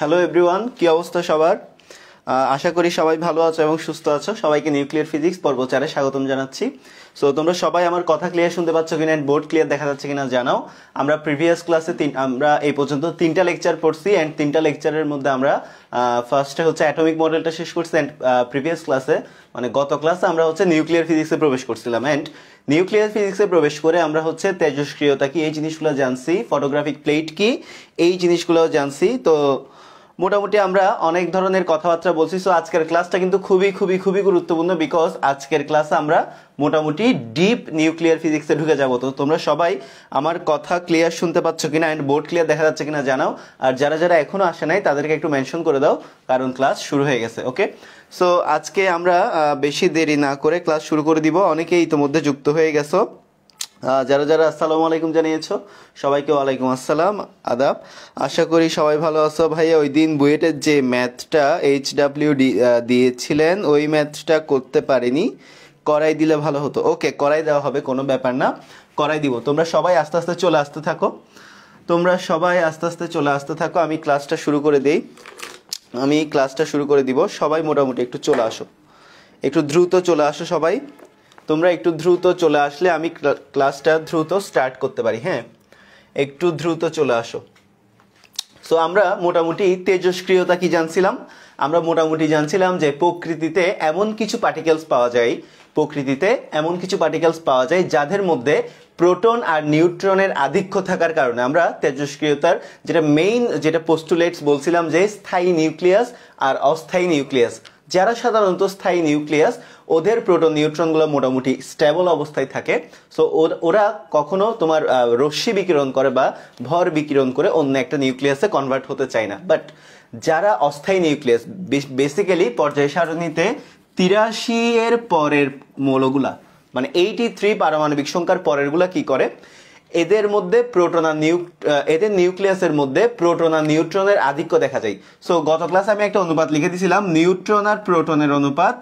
Hello everyone কি অবস্থা সবার আশা করি সবাই ভালো আছো এবং সুস্থ আছো সবাইকে নিউক্লিয়ার ফিজিক্স পর্ব চারে স্বাগতম জানাচ্ছি সো তোমরা সবাই আমার কথা ক্লিয়ার শুনতে পাচ্ছ কিনা অ্যান্ড বোর্ড ক্লিয়ার দেখা যাচ্ছে কিনা জানাও আমরা প্রিভিয়াস ক্লাসে তিন আমরা এই পর্যন্ত তিনটা লেকচার পড়ছি অ্যান্ড তিনটা লেকচারের মধ্যে আমরা ফার্স্টে হচ্ছে অ্যাটমিক মডেলটা শেষ করছি অ্যান্ড প্রিভিয়াস ক্লাসে মানে গত ক্লাসে আমরা হচ্ছে নিউক্লিয়ার ফিজিক্সে প্রবেশ করছিলাম অ্যান্ড নিউক্লিয়ার ফিজিক্সে প্রবেশ করে আমরা হচ্ছে তেজস্ক্রিয়তা কি এই জিনিসগুলো জানছি ফটোগ্রাফিক প্লেট কি এই জিনিসগুলো জানছি তো মোটামুটি আমরা অনেক ধরনের কথাবার্তা বলছি সো আজকের ক্লাসটা কিন্তু খুবই খুবই খুবই গুরুত্বপূর্ণ বিকজ আজকের ক্লাসে আমরা মোটামুটি ডিপ নিউক্লিয়ার ফিজিক্সে ঢুকে যাবো তো তোমরা সবাই আমার কথা ক্লিয়ার শুনতে পাচ্ছ কিনা অ্যান্ড বোর্ড ক্লিয়ার দেখা যাচ্ছে কিনা জানাও আর যারা যারা এখনও আসে নাই তাদেরকে একটু মেনশন করে দাও কারণ ক্লাস শুরু হয়ে গেছে ওকে সো আজকে আমরা বেশি দেরি না করে ক্লাস শুরু করে দিব অনেকেই ইতিমধ্যে যুক্ত হয়ে গেছো যারা যারা আসসালামু আলাইকুম জানিয়েছো সবাইকে ওয়ালাইকুম আসসালাম আদাব আশা করি সবাই ভালো আছো ভাইয়া ওই দিন বুয়েটের যে ম্যাথটা এইচ ডাব্লিউ দিয়েছিলেন ওই ম্যাথটা করতে পারিনি করাই দিলে ভালো হতো ওকে করাই দেওয়া হবে কোনো ব্যাপার না করাই দিব তোমরা সবাই আস্তে আস্তে চলে আসতে থাকো তোমরা সবাই আস্তে আস্তে চলে আসতে থাকো আমি ক্লাসটা শুরু করে দেই আমি ক্লাসটা শুরু করে দিব সবাই মোটামুটি একটু চলে আসো একটু দ্রুত চলে আসো সবাই তোমরা একটু দ্রুত চলে আসলে আমি ক্লাসটা দ্রুত স্টার্ট করতে পারি হ্যাঁ একটু দ্রুত চলে আসো সো আমরা মোটামুটি তেজস্ক্রিয়তা কি জানছিলাম আমরা মোটামুটি জানছিলাম যে প্রকৃতিতে এমন কিছু পার্টিকেলস পাওয়া যায় প্রকৃতিতে এমন কিছু পার্টিকেলস পাওয়া যায় যাদের মধ্যে প্রোটন আর নিউট্রনের আধিক্য থাকার কারণে আমরা তেজস্ক্রিয়তার যেটা মেইন যেটা পোস্টুলেটস বলছিলাম যে স্থায়ী নিউক্লিয়াস আর অস্থায়ী নিউক্লিয়াস যারা সাধারণত স্থায়ী নিউক্লিয়াস ওদের প্রোটন নিউট্রনগুলো মোটামুটি স্টেবল অবস্থায় থাকে সো ওরা কখনো তোমার রশ্মি বিকিরণ করে বা ভর বিকিরণ করে অন্য একটা নিউক্লিয়াসে কনভার্ট হতে চায় না বাট যারা অস্থায়ী নিউক্লিয়াস বেসিক্যালি পর্যায় সারণীতে তিরাশি এর পরের মৌলগুলা মানে এইটি থ্রি পারমাণবিক সংখ্যার পরেরগুলা কি করে এদের মধ্যে প্রোটন আর নিউ এদের নিউক্লিয়াসের মধ্যে প্রোটন আর নিউট্রনের আধিক্য দেখা যায় সো গত ক্লাসে আমি একটা অনুপাত লিখে দিয়েছিলাম নিউট্রন আর প্রোটনের অনুপাত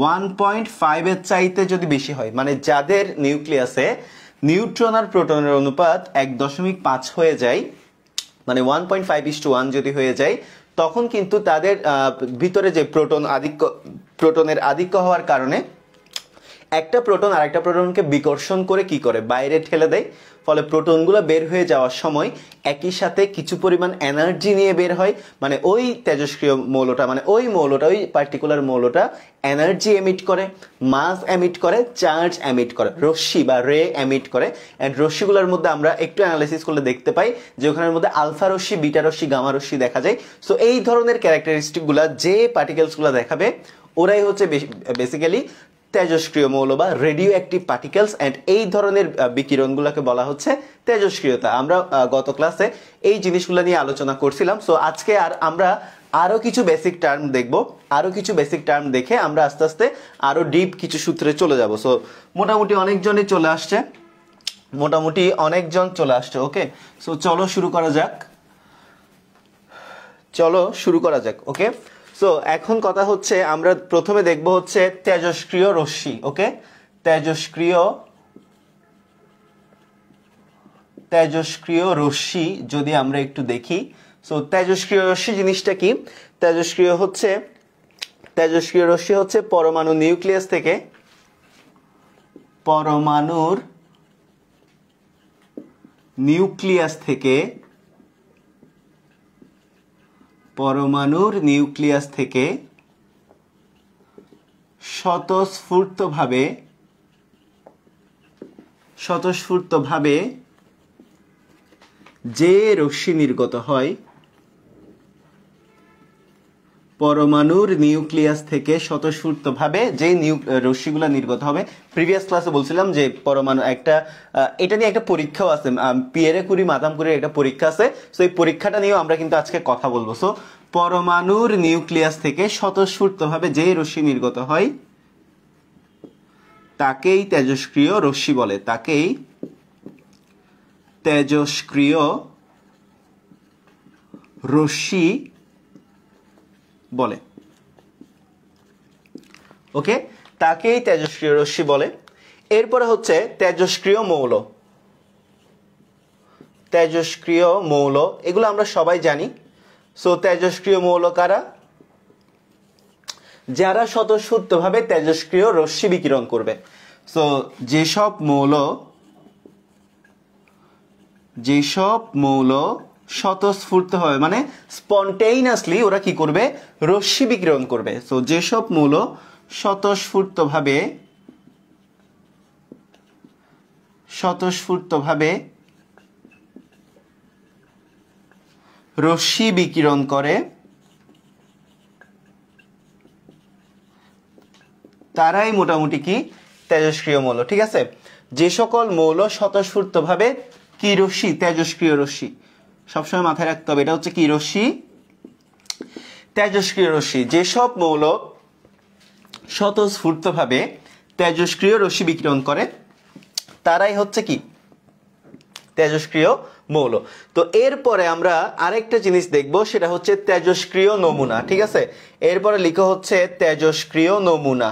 ওয়ান পয়েন্ট ফাইভের চাইতে যদি বেশি হয় মানে যাদের নিউক্লিয়াসে নিউট্রন আর প্রোটনের অনুপাত এক দশমিক পাঁচ হয়ে যায় মানে one point five is two one যদি হয়ে যায় তখন কিন্তু তাদের ভিতরে যে প্রোটন আধিক্য প্রোটনের আধিক্য হওয়ার কারণে একটা প্রোটন আর একটা প্রোটনকে বিকর্ষণ করে কি করে বাইরে ঠেলে দেয় ফলে প্রোটনগুলো বের হয়ে যাওয়ার সময় একই সাথে কিছু পরিমাণ এনার্জি নিয়ে বের হয় মানে ওই তেজস্ক্রিয় মৌলটা মানে ওই মৌলটা ওই পার্টিকুলার মৌলটা এনার্জি এমিট করে মাস এমিট করে চার্জ এমিট করে রশ্মি বা রে এমিট করে অ্যান্ড রশ্মিগুলোর মধ্যে আমরা একটু অ্যানালাইসিস করলে দেখতে পাই যে ওখানের মধ্যে আলফা রশ্মি বিটা রশ্মি গামা রশ্মি দেখা যায় সো এই ধরনের ক্যারেক্টারিস্টিকগুলো যে পার্টিকেলসগুলো দেখাবে ওরাই হচ্ছে বেসিক্যালি তেজস্ক্রিয় মৌল বা রেডিও অ্যাক্টিভ পার্টিকেলস অ্যান্ড এই ধরনের বিকিরণগুলোকে বলা হচ্ছে তেজস্ক্রিয়তা আমরা গত ক্লাসে এই জিনিসগুলো নিয়ে আলোচনা করছিলাম সো আজকে আর আমরা আরও কিছু বেসিক টার্ম দেখব আরও কিছু বেসিক টার্ম দেখে আমরা আস্তে আস্তে আরও ডিপ কিছু সূত্রে চলে যাব সো মোটামুটি অনেকজনই চলে আসছে মোটামুটি অনেকজন চলে আসছে ওকে সো চলো শুরু করা যাক চলো শুরু করা যাক ওকে সো এখন কথা হচ্ছে আমরা প্রথমে দেখব হচ্ছে তেজস্ক্রিয় রশ্মি ওকে তেজস্ক্রিয় তেজস্ক্রিয় রশ্মি যদি আমরা একটু দেখি সো তেজস্ক্রিয় রশ্মি জিনিসটা কি তেজস্ক্রিয় হচ্ছে তেজস্ক্রিয় রশ্মি হচ্ছে পরমাণু নিউক্লিয়াস থেকে পরমাণুর নিউক্লিয়াস থেকে পরমাণুর নিউক্লিয়াস থেকে স্বতঃস্ফূর্তভাবে স্বতঃস্ফূর্তভাবে যে রশ্মি নির্গত হয় পরমাণুর নিউক্লিয়াস থেকে স্বতঃস্ফূর্তভাবে যে নিউ রশ্মিগুলো নির্গত হবে প্রিভিয়াস ক্লাসে বলছিলাম যে পরমাণু একটা এটা নিয়ে একটা পরীক্ষাও আছে পিয়েরে কুরি মাদাম কুরির একটা পরীক্ষা আছে সো এই পরীক্ষাটা নিয়েও আমরা কিন্তু আজকে কথা বলবো সো পরমাণুর নিউক্লিয়াস থেকে স্বতঃস্ফূর্তভাবে যে রশ্মি নির্গত হয় তাকেই তেজস্ক্রিয় রশ্মি বলে তাকেই তেজস্ক্রিয় রশ্মি বলে ওকে তাকেই তেজস্ক্রিয় রশ্মি বলে এরপরে হচ্ছে তেজস্ক্রিয় মৌল তেজস্ক্রিয় মৌল এগুলো আমরা সবাই জানি সো তেজস্ক্রিয় মৌল কারা যারা স্বতঃস্ফূর্তভাবে তেজস্ক্রিয় রশ্মি বিকিরণ করবে সো যেসব মৌল যেসব মৌল স্বতঃস্ফূর্তভাবে মানে স্পন্টেইনাসলি ওরা কি করবে রশ্মি বিকিরণ করবে সো যেসব মৌল স্বতঃস্ফূর্তভাবে স্বতঃস্ফূর্তভাবে রশ্মি বিকিরণ করে তারাই মোটামুটি কি তেজস্ক্রিয় মৌল ঠিক আছে যে সকল মৌল স্বতঃস্ফূর্তভাবে কি রশ্মি তেজস্ক্রিয় রশ্মি সবসময় মাথায় রাখতে হবে এটা হচ্ছে কি রশ্মি তেজস্ক্রিয় রশ্মি যেসব মৌল স্বতঃস্ফূর্তভাবে তেজস্ক্রিয় রশ্মি বিকিরণ করে তারাই হচ্ছে কি তেজস্ক্রিয় মৌল তো এরপরে আমরা আরেকটা জিনিস দেখব সেটা হচ্ছে তেজস্ক্রিয় নমুনা ঠিক আছে এরপরে লিখা হচ্ছে তেজস্ক্রিয় নমুনা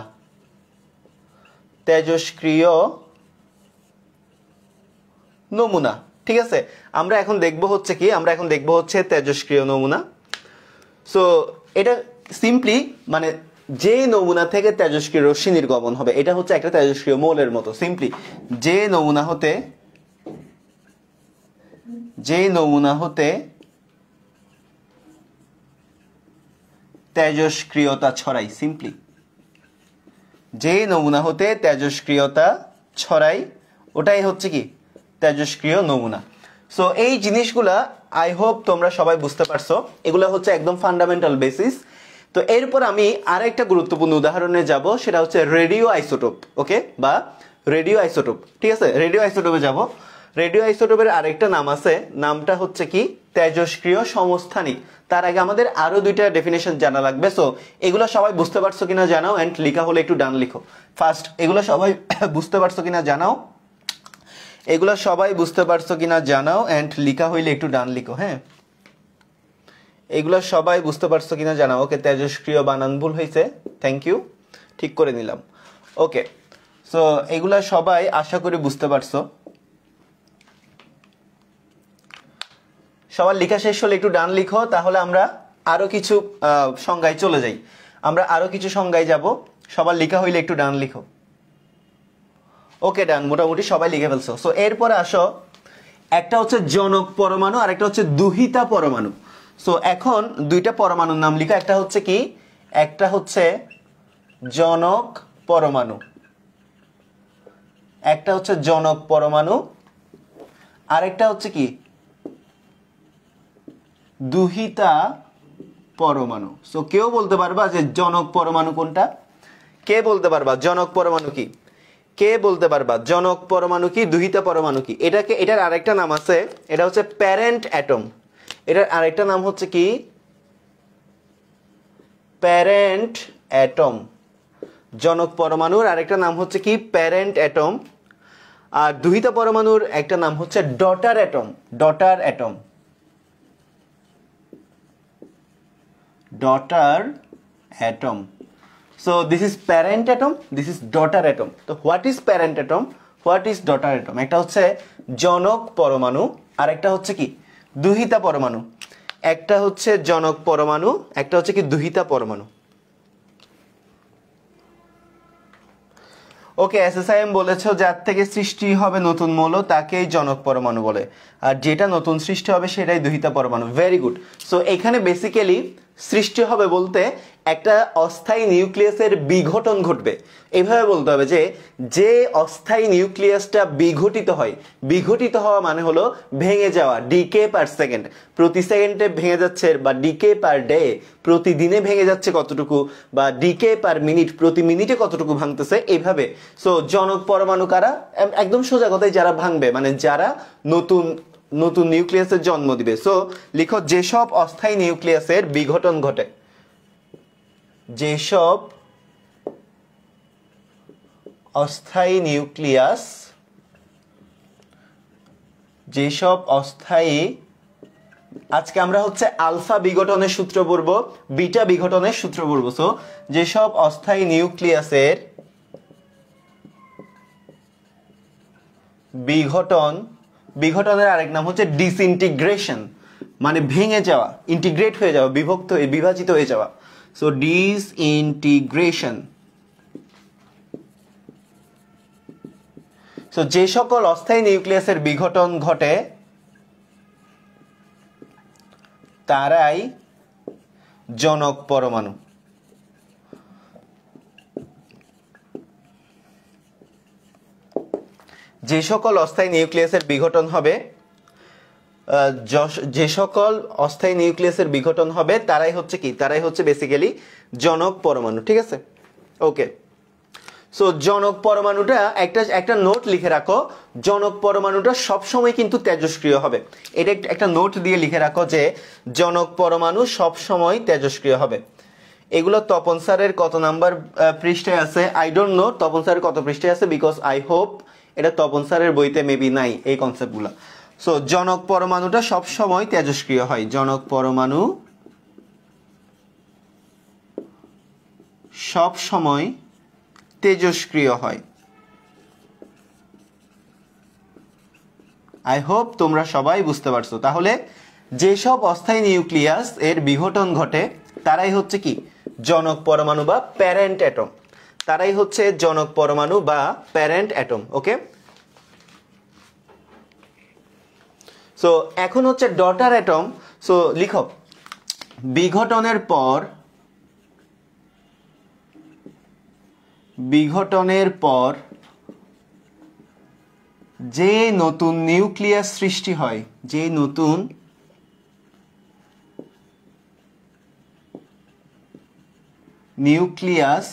তেজস্ক্রিয় নমুনা ঠিক আছে আমরা এখন দেখব হচ্ছে কি আমরা এখন দেখব হচ্ছে তেজস্ক্রিয় নমুনা সো এটা সিম্পলি মানে যে নমুনা থেকে তেজস্ক্রিয় রশ্মি নির্গমন হবে এটা হচ্ছে একটা তেজস্ক্রিয় মৌলের মতো সিম্পলি যে নমুনা হতে যে নমুনা হতে তেজস্ক্রিয়তা ছড়াই সিম্পলি যে নমুনা হতে তেজস্ক্রিয়তা ছড়াই ওটাই হচ্ছে কি তেজস্ক্রিয় নমুনা সো এই জিনিসগুলা আই হোপ তোমরা সবাই বুঝতে পারছো এগুলো হচ্ছে একদম ফান্ডামেন্টাল বেসিস তো এরপর আমি আর একটা গুরুত্বপূর্ণ উদাহরণে যাব সেটা হচ্ছে রেডিও আইসোটোপ ওকে বা রেডিও আইসোটোপ ঠিক আছে রেডিও আইসোটোপে যাব রেডিও আইসোটোপের আরেকটা নাম আছে নামটা হচ্ছে কি তেজস্ক্রিয় সমস্থানিক তার আগে আমাদের আরও দুইটা ডেফিনেশন জানা লাগবে সো এগুলো সবাই বুঝতে পারছো কিনা জানাও অ্যান্ড লিখা হলে একটু ডান লিখো ফার্স্ট এগুলো সবাই বুঝতে পারছো কিনা জানাও এগুলো সবাই বুঝতে পারছো কিনা জানাও অ্যান্ড লিখা হইলে একটু ডান লিখো হ্যাঁ এগুলো সবাই বুঝতে পারছো কিনা জানাও ওকে তেজস্ক্রিয় বানান ভুল হয়েছে থ্যাংক ইউ ঠিক করে নিলাম ওকে সো এগুলো সবাই আশা করি বুঝতে পারছো সবার লেখা শেষ হলে একটু ডান লিখো তাহলে আমরা আরও কিছু সংজ্ঞায় চলে যাই আমরা আরও কিছু সংজ্ঞায় যাব সবার লেখা হইলে একটু ডান লিখো ওকে ডান মোটামুটি সবাই লিখে ফেলছো সো এরপরে আসো একটা হচ্ছে জনক পরমাণু আর একটা হচ্ছে দুহিতা পরমাণু সো এখন দুইটা পরমাণুর নাম লিখো একটা হচ্ছে কি একটা হচ্ছে জনক পরমাণু একটা হচ্ছে জনক পরমাণু আরেকটা হচ্ছে কি দুহিতা পরমাণু সো কেউ বলতে পারবা যে জনক পরমাণু কোনটা কে বলতে পারবা জনক পরমাণু কি কে বলতে পারবা জনক পরমাণু কি দুহিতা পরমাণু কি এটাকে এটার আরেকটা নাম আছে এটা হচ্ছে প্যারেন্ট অ্যাটম এটার আরেকটা নাম হচ্ছে কি প্যারেন্ট অ্যাটম জনক পরমাণুর আরেকটা নাম হচ্ছে কি প্যারেন্ট অ্যাটম আর দুহিতা পরমাণুর একটা নাম হচ্ছে daughter atom daughter atom daughter atom So this is parent atom, this is daughter atom. তো what is parent atom what is daughter atom একটা হচ্ছে জনক পরমাণু আর একটা হচ্ছে কি দুহিতা পরমাণু একটা হচ্ছে জনক পরমাণু একটা হচ্ছে কি দুহিতা পরমাণু ওকে এসএসআইএম বলেছ যার থেকে সৃষ্টি হবে নতুন মৌল তাকেই জনক পরমাণু বলে আর যেটা নতুন সৃষ্টি হবে সেটাই দুহিতা পরমাণু ভেরি গুড সো এখানে বেসিক্যালি সৃষ্টি হবে বলতে একটা অস্থায়ী নিউক্লিয়াসের বিঘটন ঘটবে এভাবে বলতে হবে যে যে অস্থায়ী নিউক্লিয়াসটা বিঘটিত হয় বিঘটিত হওয়া মানে হলো ভেঙে যাওয়া ডিকে পার সেকেন্ড প্রতি সেকেন্ডে ভেঙে যাচ্ছে বা ডিকে পার ডে প্রতিদিনে ভেঙে যাচ্ছে কতটুকু বা ডিকে পার মিনিট প্রতি মিনিটে কতটুকু ভাঙতেছে এভাবে সো জনক পরমাণু কারা একদম সোজা কথায় যারা ভাঙবে মানে যারা নতুন নতুন নিউক্লিয়াসের জন্ম দিবে সো লিখো যেসব অস্থায়ী নিউক্লিয়াসের বিঘটন ঘটে যেসব অস্থায়ী নিউক্লিয়াস যেসব অস্থায়ী আজকে আমরা হচ্ছে আলফা বিঘটনের সূত্র পড়ব বিটা বিঘটনের সূত্র পড়ব সো যেসব অস্থায়ী নিউক্লিয়াসের বিঘটন বিঘটনের আরেক নাম হচ্ছে ডিসইন্টিগ্রেশন মানে ভেঙে যাওয়া ইন্টিগ্রেট হয়ে যাওয়া বিভক্ত হয়ে বিভাজিত হয়ে যাওয়া So disintegration. সো যে সকল অস্থায়ী নিউক্লিয়াসের বিঘটন ঘটে তারাই জনক পরমাণু যে সকল অস্থায়ী নিউক্লিয়াসের বিঘটন হবে যে সকল অস্থায়ী নিউক্লিয়াসের বিঘটন হবে তারাই হচ্ছে কি তারাই হচ্ছে বেসিক্যালি জনক পরমাণু ঠিক আছে ওকে সো জনক পরমাণুটা একটা একটা নোট লিখে রাখো জনক পরমাণুটা সবসময় কিন্তু তেজস্ক্রিয় হবে এটা একটা নোট দিয়ে লিখে রাখো যে জনক পরমাণু সবসময় তেজস্ক্রিয় হবে এগুলো তপন স্যারের কত নাম্বার পৃষ্ঠায় আছে আই ডোন্ট নো তপন স্যারের কত পৃষ্ঠায় আছে বিকজ আই হোপ এটা তপন স্যারের বইতে মেবি নাই এই কনসেপ্টগুলো সো জনক পরমাণুটা সবসময় তেজস্ক্রিয় হয় জনক পরমাণু সব সময় তেজস্ক্রিয় হয় আই হোপ তোমরা সবাই বুঝতে পারছো তাহলে যেসব অস্থায়ী নিউক্লিয়াস এর বিঘটন ঘটে তারাই হচ্ছে কি জনক পরমাণু বা প্যারেন্ট অ্যাটম তারাই হচ্ছে জনক পরমাণু বা প্যারেন্ট অ্যাটম ওকে সো এখন হচ্ছে ডটার অ্যাটম সো লিখো বিঘটনের পর বিঘটনের পর যে নতুন নিউক্লিয়াস সৃষ্টি হয় যে নতুন নিউক্লিয়াস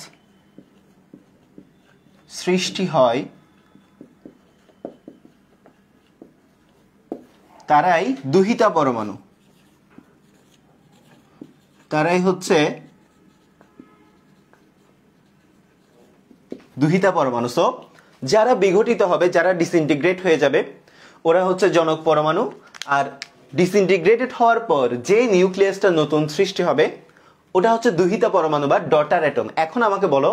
সৃষ্টি হয় তারাই দুহিতা পরমাণু তারাই হচ্ছে দুহিতা পরমাণু সো যারা বিঘটিত হবে যারা ডিসইনটিগ্রেট হয়ে যাবে ওরা হচ্ছে জনক পরমাণু আর ডিসইনটিগ্রেটেড হওয়ার পর যে নিউক্লিয়াসটা নতুন সৃষ্টি হবে ওটা হচ্ছে দুহিতা পরমাণু বা ডটার অ্যাটম এখন আমাকে বলো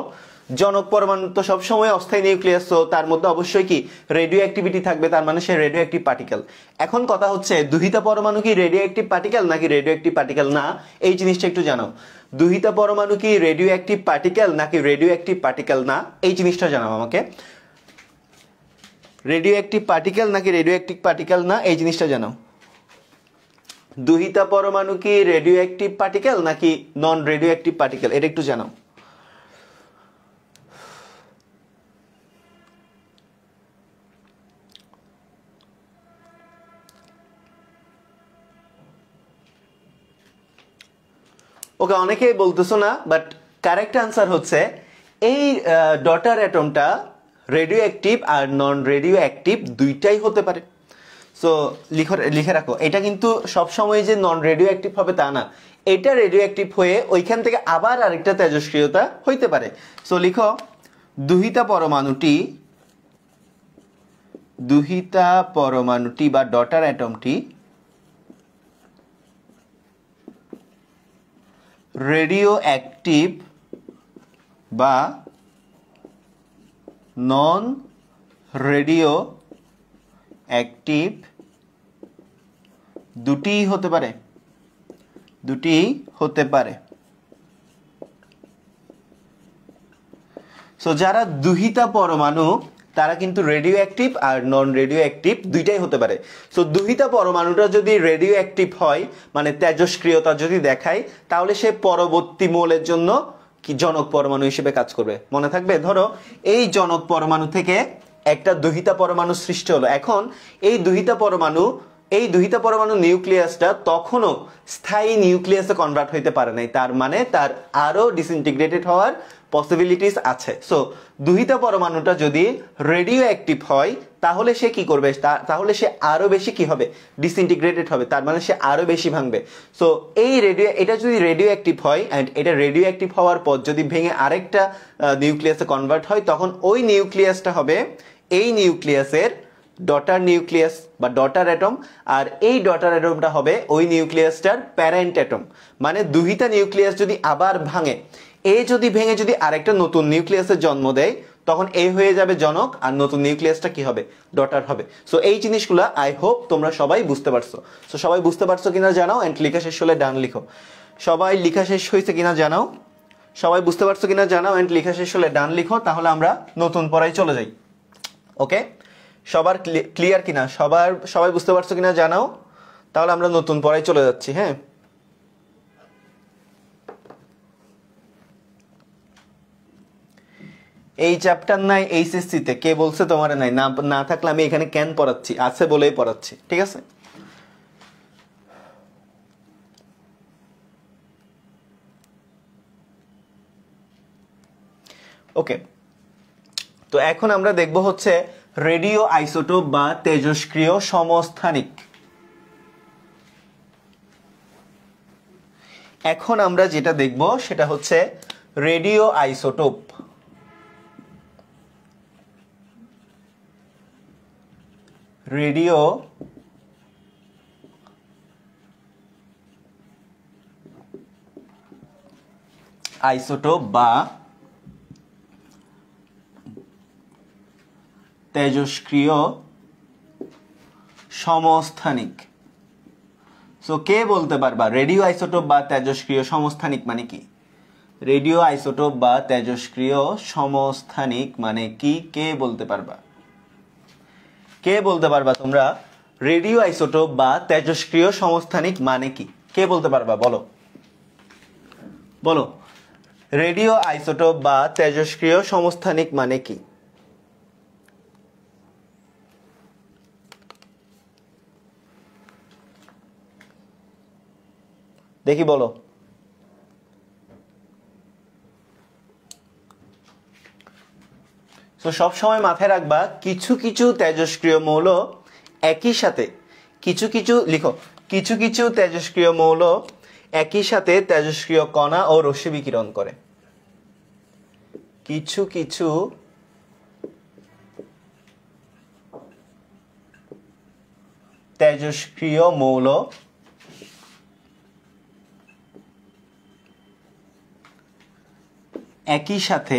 জনক পরমাণু তো সবসময় অস্থায়ী নিউক্লিয়াস তো তার মধ্যে অবশ্যই কি রেডিও অ্যাক্টিভিটি থাকবে তার মানে সে রেডিও অ্যাক্টিভ পার্টিকেল এখন কথা হচ্ছে দুহিতা পরমাণু কি রেডিও অ্যাক্টিভ পার্টিকেল নাকি রেডিও অ্যাক্টিভ পার্টিকেল না এই জিনিসটা একটু জানো দুহিতা পরমাণু কি রেডিও অ্যাক্টিভ পার্টিকেল নাকি রেডিও অ্যাক্টিভ পার্টিকেল না এই জিনিসটা জানাও আমাকে রেডিও অ্যাক্টিভ পার্টিকেল নাকি রেডিও অ্যাক্টিভ পার্টিকেল না এই জিনিসটা জানাও দুহিতা পরমাণু কি রেডিও অ্যাক্টিভ পার্টিকেল নাকি নন রেডিও অ্যাক্টিভ পার্টিকেল এটা একটু জানাও ওকে অনেকে বলতেছো না বাট কারেক্ট আনসার হচ্ছে এই ডটার অ্যাটমটা রেডিও অ্যাক্টিভ আর নন রেডিও অ্যাক্টিভ দুইটাই হতে পারে সো লিখো লিখে রাখো এটা কিন্তু সবসময় যে নন রেডিও অ্যাক্টিভ হবে তা না এটা রেডিও অ্যাক্টিভ হয়ে ওইখান থেকে আবার আরেকটা তেজস্ক্রিয়তা হইতে পারে সো লিখো দুহিতা পরমাণুটি দুহিতা পরমাণুটি বা ডটার অ্যাটমটি রেডিও অ্যাক্টিভ বা নন রেডিও অ্যাক্টিভ দুটিই হতে পারে দুটিই হতে পারে সো যারা দুহিতা পরমাণু তারা কিন্তু রেডিও অ্যাক্টিভ আর নন রেডিও অ্যাক্টিভ দুইটাই হতে পারে সো দুহিতা পরমাণুটা যদি রেডিও অ্যাক্টিভ হয় মানে তেজস্ক্রিয়তা যদি দেখায় তাহলে সে পরবর্তী মৌলের জন্য কি জনক পরমাণু হিসেবে কাজ করবে মনে থাকবে ধরো এই জনক পরমাণু থেকে একটা দুহিতা পরমাণু সৃষ্টি হলো এখন এই দুহিতা পরমাণু এই দুহিতা পরমাণু নিউক্লিয়াসটা তখনও স্থায়ী নিউক্লিয়াসে কনভার্ট হইতে পারে নাই তার মানে তার আরও ডিসইন্টিগ্রেটেড হওয়ার পসিবিলিটিস আছে সো দুহিতা পরমাণুটা যদি রেডিও অ্যাক্টিভ হয় তাহলে সে কি করবে তাহলে সে আরও বেশি কি হবে ডিসইন্টিগ্রেটেড হবে তার মানে সে আরও বেশি ভাঙবে সো এই রেডিও এটা যদি রেডিও অ্যাক্টিভ হয় অ্যান্ড এটা রেডিও অ্যাক্টিভ হওয়ার পর যদি ভেঙে আরেকটা নিউক্লিয়াসে কনভার্ট হয় তখন ওই নিউক্লিয়াসটা হবে এই নিউক্লিয়াসের ডটার নিউক্লিয়াস বা ডটার অ্যাটম আর এই ডটার অ্যাটমটা হবে ওই নিউক্লিয়াসটার প্যারেন্ট অ্যাটম মানে দুহিতা নিউক্লিয়াস যদি আবার ভাঙে এ যদি ভেঙে যদি আরেকটা নতুন নিউক্লিয়াসের জন্ম দেয় তখন এ হয়ে যাবে জনক আর নতুন নিউক্লিয়াসটা কি হবে ডটার হবে সো এই জিনিসগুলো আই হোপ তোমরা সবাই বুঝতে পারছো সো সবাই বুঝতে পারছো কিনা জানাও অ্যান্ড লিখা শেষ হলে ডান লিখো সবাই লিখা শেষ হয়েছে কিনা জানাও সবাই বুঝতে পারছো কিনা জানাও অ্যান্ড লিখা শেষ হলে ডান লিখো তাহলে আমরা নতুন পড়ায় চলে যাই ওকে সবার ক্লিয়ার কিনা সবার সবাই বুঝতে পারছো কিনা জানাও তাহলে আমরা নতুন পড়ায় চলে যাচ্ছি হ্যাঁ এই চ্যাপ্টার নাই এইচএসসিতে কে বলছে তোমার নাই না না থাকলে আমি এখানে কেন পড়াচ্ছি আছে বলেই পড়াচ্ছি ঠিক আছে ওকে তো এখন আমরা দেখব হচ্ছে রেডিও আইসোটোপ বা তেজস্ক্রিয় সমস্থানিক এখন আমরা যেটা দেখব সেটা হচ্ছে রেডিও আইসোটোপ রেডিও আইসোটোপ বা তেজস্ক্রিয় সমস্থানিক সো কে বলতে পারবা রেডিও আইসোটোপ বা তেজস্ক্রিয় সমস্থানিক মানে কি রেডিও আইসোটোপ বা তেজস্ক্রিয় সমস্থানিক মানে কি কে বলতে পারবা কে বলতে পারবা তোমরা রেডিও আইসোটোপ বা তেজস্ক্রিয় সমস্থানিক মানে কি কে বলতে পারবা বলো বলো রেডিও আইসোটোপ বা তেজস্ক্রিয় সমস্থানিক মানে কি দেখি বলো তো সবসময় মাথায় রাখবা কিছু কিছু তেজস্ক্রিয় মৌল একই সাথে কিছু কিছু লিখো কিছু কিছু তেজস্ক্রিয় মৌল একই সাথে তেজস্ক্রিয় কণা ও রশ্মি বিকিরণ করে কিছু কিছু তেজস্ক্রিয় মৌল একই সাথে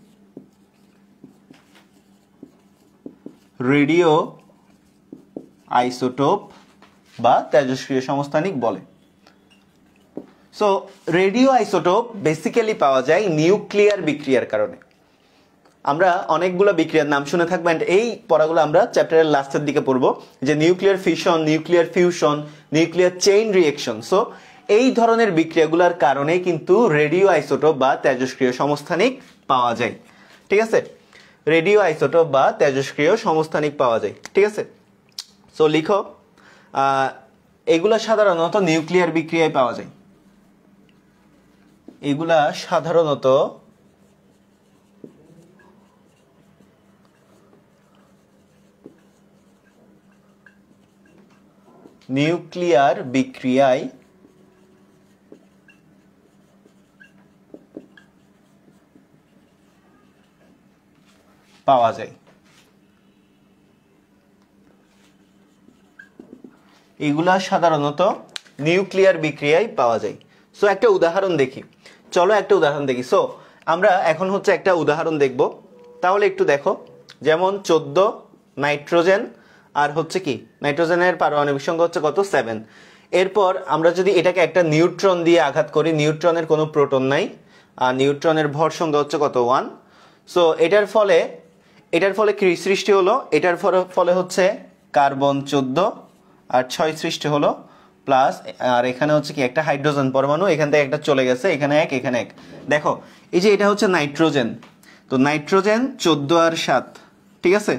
রেডিও আইসোটোপ বা তেজস্ক্রিয় সমস্থানিক বলে সো রেডিও আইসোটোপ বেসিক্যালি পাওয়া যায় নিউক্লিয়ার বিক্রিয়ার কারণে আমরা অনেকগুলো বিক্রিয়ার নাম শুনে থাকবো অ্যান্ড এই পড়াগুলো আমরা চ্যাপ্টারের লাস্টের দিকে পড়বো যে nuclear fission nuclear fusion nuclear chain reaction so এই ধরনের বিক্রিয়াগুলোর কারণে কিন্তু রেডিও আইসোটোপ বা তেজস্ক্রিয় সমস্থানিক পাওয়া যায় ঠিক আছে রেডিও আইসোটোপ বা তেজস্ক্রিয় সমস্থানিক পাওয়া যায় ঠিক আছে সো লিখো এগুলা সাধারণত নিউক্লিয়ার বিক্রিয়ায় পাওয়া যায় এগুলা সাধারণত নিউক্লিয়ার বিক্রিয়ায় পাওয়া যায় এগুলা সাধারণত নিউক্লিয়ার বিক্রিয়ায় পাওয়া যায় সো একটা উদাহরণ দেখি চলো একটা উদাহরণ দেখি সো আমরা এখন হচ্ছে একটা উদাহরণ দেখব তাহলে একটু দেখো যেমন চোদ্দ নাইট্রোজেন আর হচ্ছে কি নাইট্রোজেনের পারমাণবিক সংখ্যা হচ্ছে কত সেভেন এরপর আমরা যদি এটাকে একটা নিউট্রন দিয়ে আঘাত করি নিউট্রনের কোনো প্রোটন নাই আর নিউট্রনের ভর সংখ্যা হচ্ছে কত ওয়ান সো এটার ফলে এটার ফলে কি সৃষ্টি হলো এটার ফলে হচ্ছে কার্বন চোদ্দ আর ছয় সৃষ্টি হলো প্লাস আর এখানে হচ্ছে কি একটা হাইড্রোজেন পরমাণু এখান থেকে একটা চলে গেছে এখানে এক এখানে এক দেখো এই যে এটা হচ্ছে নাইট্রোজেন তো নাইট্রোজেন চোদ্দো আর সাত ঠিক আছে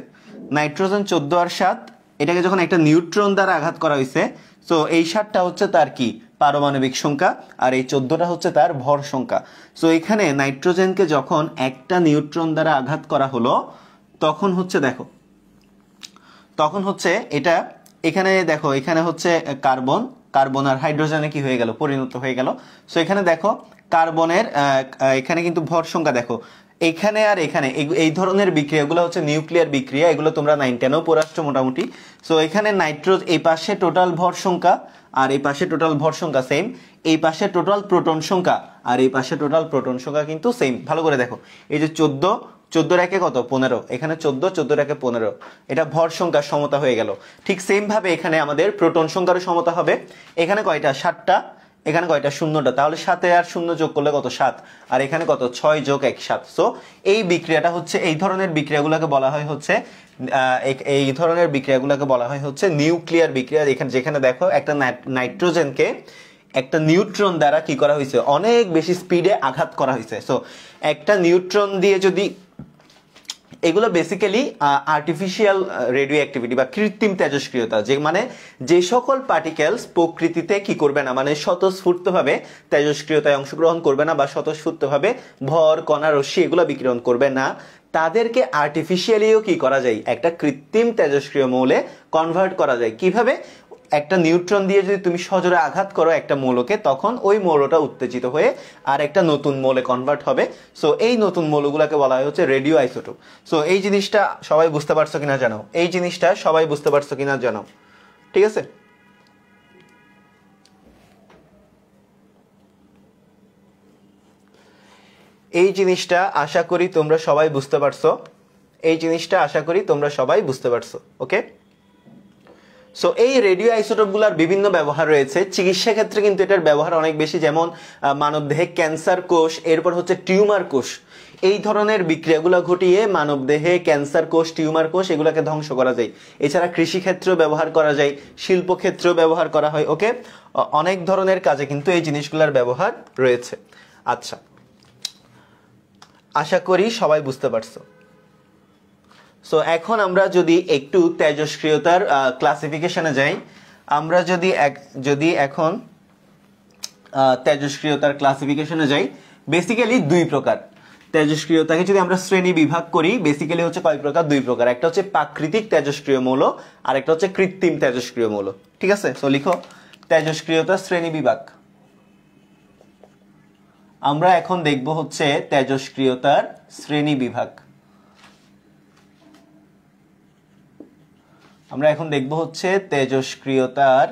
নাইট্রোজেন চোদ্দো আর সাত এটাকে যখন একটা নিউট্রন দ্বারা আঘাত করা হয়েছে সো এই সাতটা হচ্ছে তার কি পারমাণবিক সংখ্যা আর এই চোদ্দটা হচ্ছে তার ভর সংখ্যা সো এখানে নাইট্রোজেনকে যখন একটা নিউট্রন দ্বারা আঘাত করা হলো তখন হচ্ছে দেখো তখন হচ্ছে এটা এখানে দেখো এখানে হচ্ছে কার্বন কার্বন আর হাইড্রোজেনে কি হয়ে গেল পরিণত হয়ে গেল সো এখানে দেখো কার্বনের এখানে কিন্তু ভর সংখ্যা দেখো এখানে আর এখানে এই ধরনের বিক্রিয়াগুলো হচ্ছে নিউক্লিয়ার বিক্রিয়া এগুলো তোমরা নাইন টেনও পড়াচ্ছ মোটামুটি সো এখানে নাইট্রোজ এই পাশে টোটাল ভর সংখ্যা আর এই পাশে টোটাল ভর সংখ্যা সেম এই পাশে টোটাল প্রোটন সংখ্যা আর এই পাশে টোটাল প্রোটন সংখ্যা কিন্তু সেম ভালো করে দেখো এই যে চোদ্দো চোদ্দোর একে কত পনেরো এখানে চোদ্দো চোদ্দোর একে পনেরো এটা ভর সংখ্যার সমতা হয়ে গেল ঠিক সেমভাবে এখানে আমাদের প্রোটন সংখ্যারও সমতা হবে এখানে কয়টা সাতটা এখানে কয়টা শূন্যটা তাহলে সাথে আর শূন্য যোগ করলে কত সাত আর এখানে কত ছয় যোগ এক সাত সো এই বিক্রিয়াটা হচ্ছে এই ধরনের বিক্রিয়াগুলোকে বলা হয় হচ্ছে এই ধরনের বিক্রিয়াগুলোকে বলা হয় হচ্ছে নিউক্লিয়ার বিক্রিয়া এখানে যেখানে দেখো একটা নাইট্রোজেনকে একটা নিউট্রন দ্বারা কি করা হয়েছে অনেক বেশি স্পিডে আঘাত করা হয়েছে সো একটা নিউট্রন দিয়ে যদি এগুলো বেসিক্যালি আর্টিফিশিয়াল রেডিও অ্যাক্টিভিটি বা কৃত্রিম তেজস্ক্রিয়তা যে মানে যে সকল পার্টিকেলস প্রকৃতিতে কি করবে না মানে স্বতঃস্ফূর্তভাবে তেজস্ক্রিয়তায় অংশগ্রহণ করবে না বা স্বতঃস্ফূর্তভাবে ভর কণা রশ্মি এগুলো বিকিরণ করবে না তাদেরকে আর্টিফিশিয়ালিও কি করা যায় একটা কৃত্রিম তেজস্ক্রিয় মৌলে কনভার্ট করা যায় কিভাবে একটা নিউট্রন দিয়ে যদি তুমি সজোরে আঘাত করো একটা মৌলকে তখন ওই মৌলটা উত্তেজিত হয়ে আর একটা নতুন মৌলে কনভার্ট হবে সো এই নতুন মৌলগুলোকে বলা হয় হচ্ছে রেডিও আইসোটোপ সো এই জিনিসটা সবাই বুঝতে পারছো কিনা জানাও এই জিনিসটা সবাই বুঝতে পারছো কিনা জানাও ঠিক আছে এই জিনিসটা আশা করি তোমরা সবাই বুঝতে পারছো এই জিনিসটা আশা করি তোমরা সবাই বুঝতে পারছো ওকে সো এই রেডিও আইসোটোপগুলোর বিভিন্ন ব্যবহার রয়েছে চিকিৎসা ক্ষেত্রে কিন্তু এটার ব্যবহার অনেক বেশি যেমন মানবদেহে ক্যান্সার কোষ এরপর হচ্ছে টিউমার কোষ এই ধরনের বিক্রিয়াগুলো ঘটিয়ে মানবদেহে ক্যান্সার কোষ টিউমার কোষ এগুলোকে ধ্বংস করা যায় এছাড়া কৃষিক্ষেত্রেও ব্যবহার করা যায় শিল্পক্ষেত্রেও ব্যবহার করা হয় ওকে অনেক ধরনের কাজে কিন্তু এই জিনিসগুলোর ব্যবহার রয়েছে আচ্ছা আশা করি সবাই বুঝতে পারছো সো এখন আমরা যদি একটু তেজস্ক্রিয়তার ক্লাসিফিকেশনে যাই আমরা যদি এক যদি এখন তেজস্ক্রিয়তার ক্লাসিফিকেশনে যাই বেসিক্যালি দুই প্রকার তেজস্ক্রিয়তাকে যদি আমরা শ্রেণী বিভাগ করি বেসিক্যালি হচ্ছে কয় প্রকার দুই প্রকার একটা হচ্ছে প্রাকৃতিক তেজস্ক্রিয় মৌল আর একটা হচ্ছে কৃত্রিম তেজস্ক্রিয় মৌল ঠিক আছে সো লিখো তেজস্ক্রিয়তার শ্রেণী বিভাগ আমরা এখন দেখব হচ্ছে তেজস্ক্রিয়তার শ্রেণী বিভাগ আমরা এখন দেখব হচ্ছে তেজস্ক্রিয়তার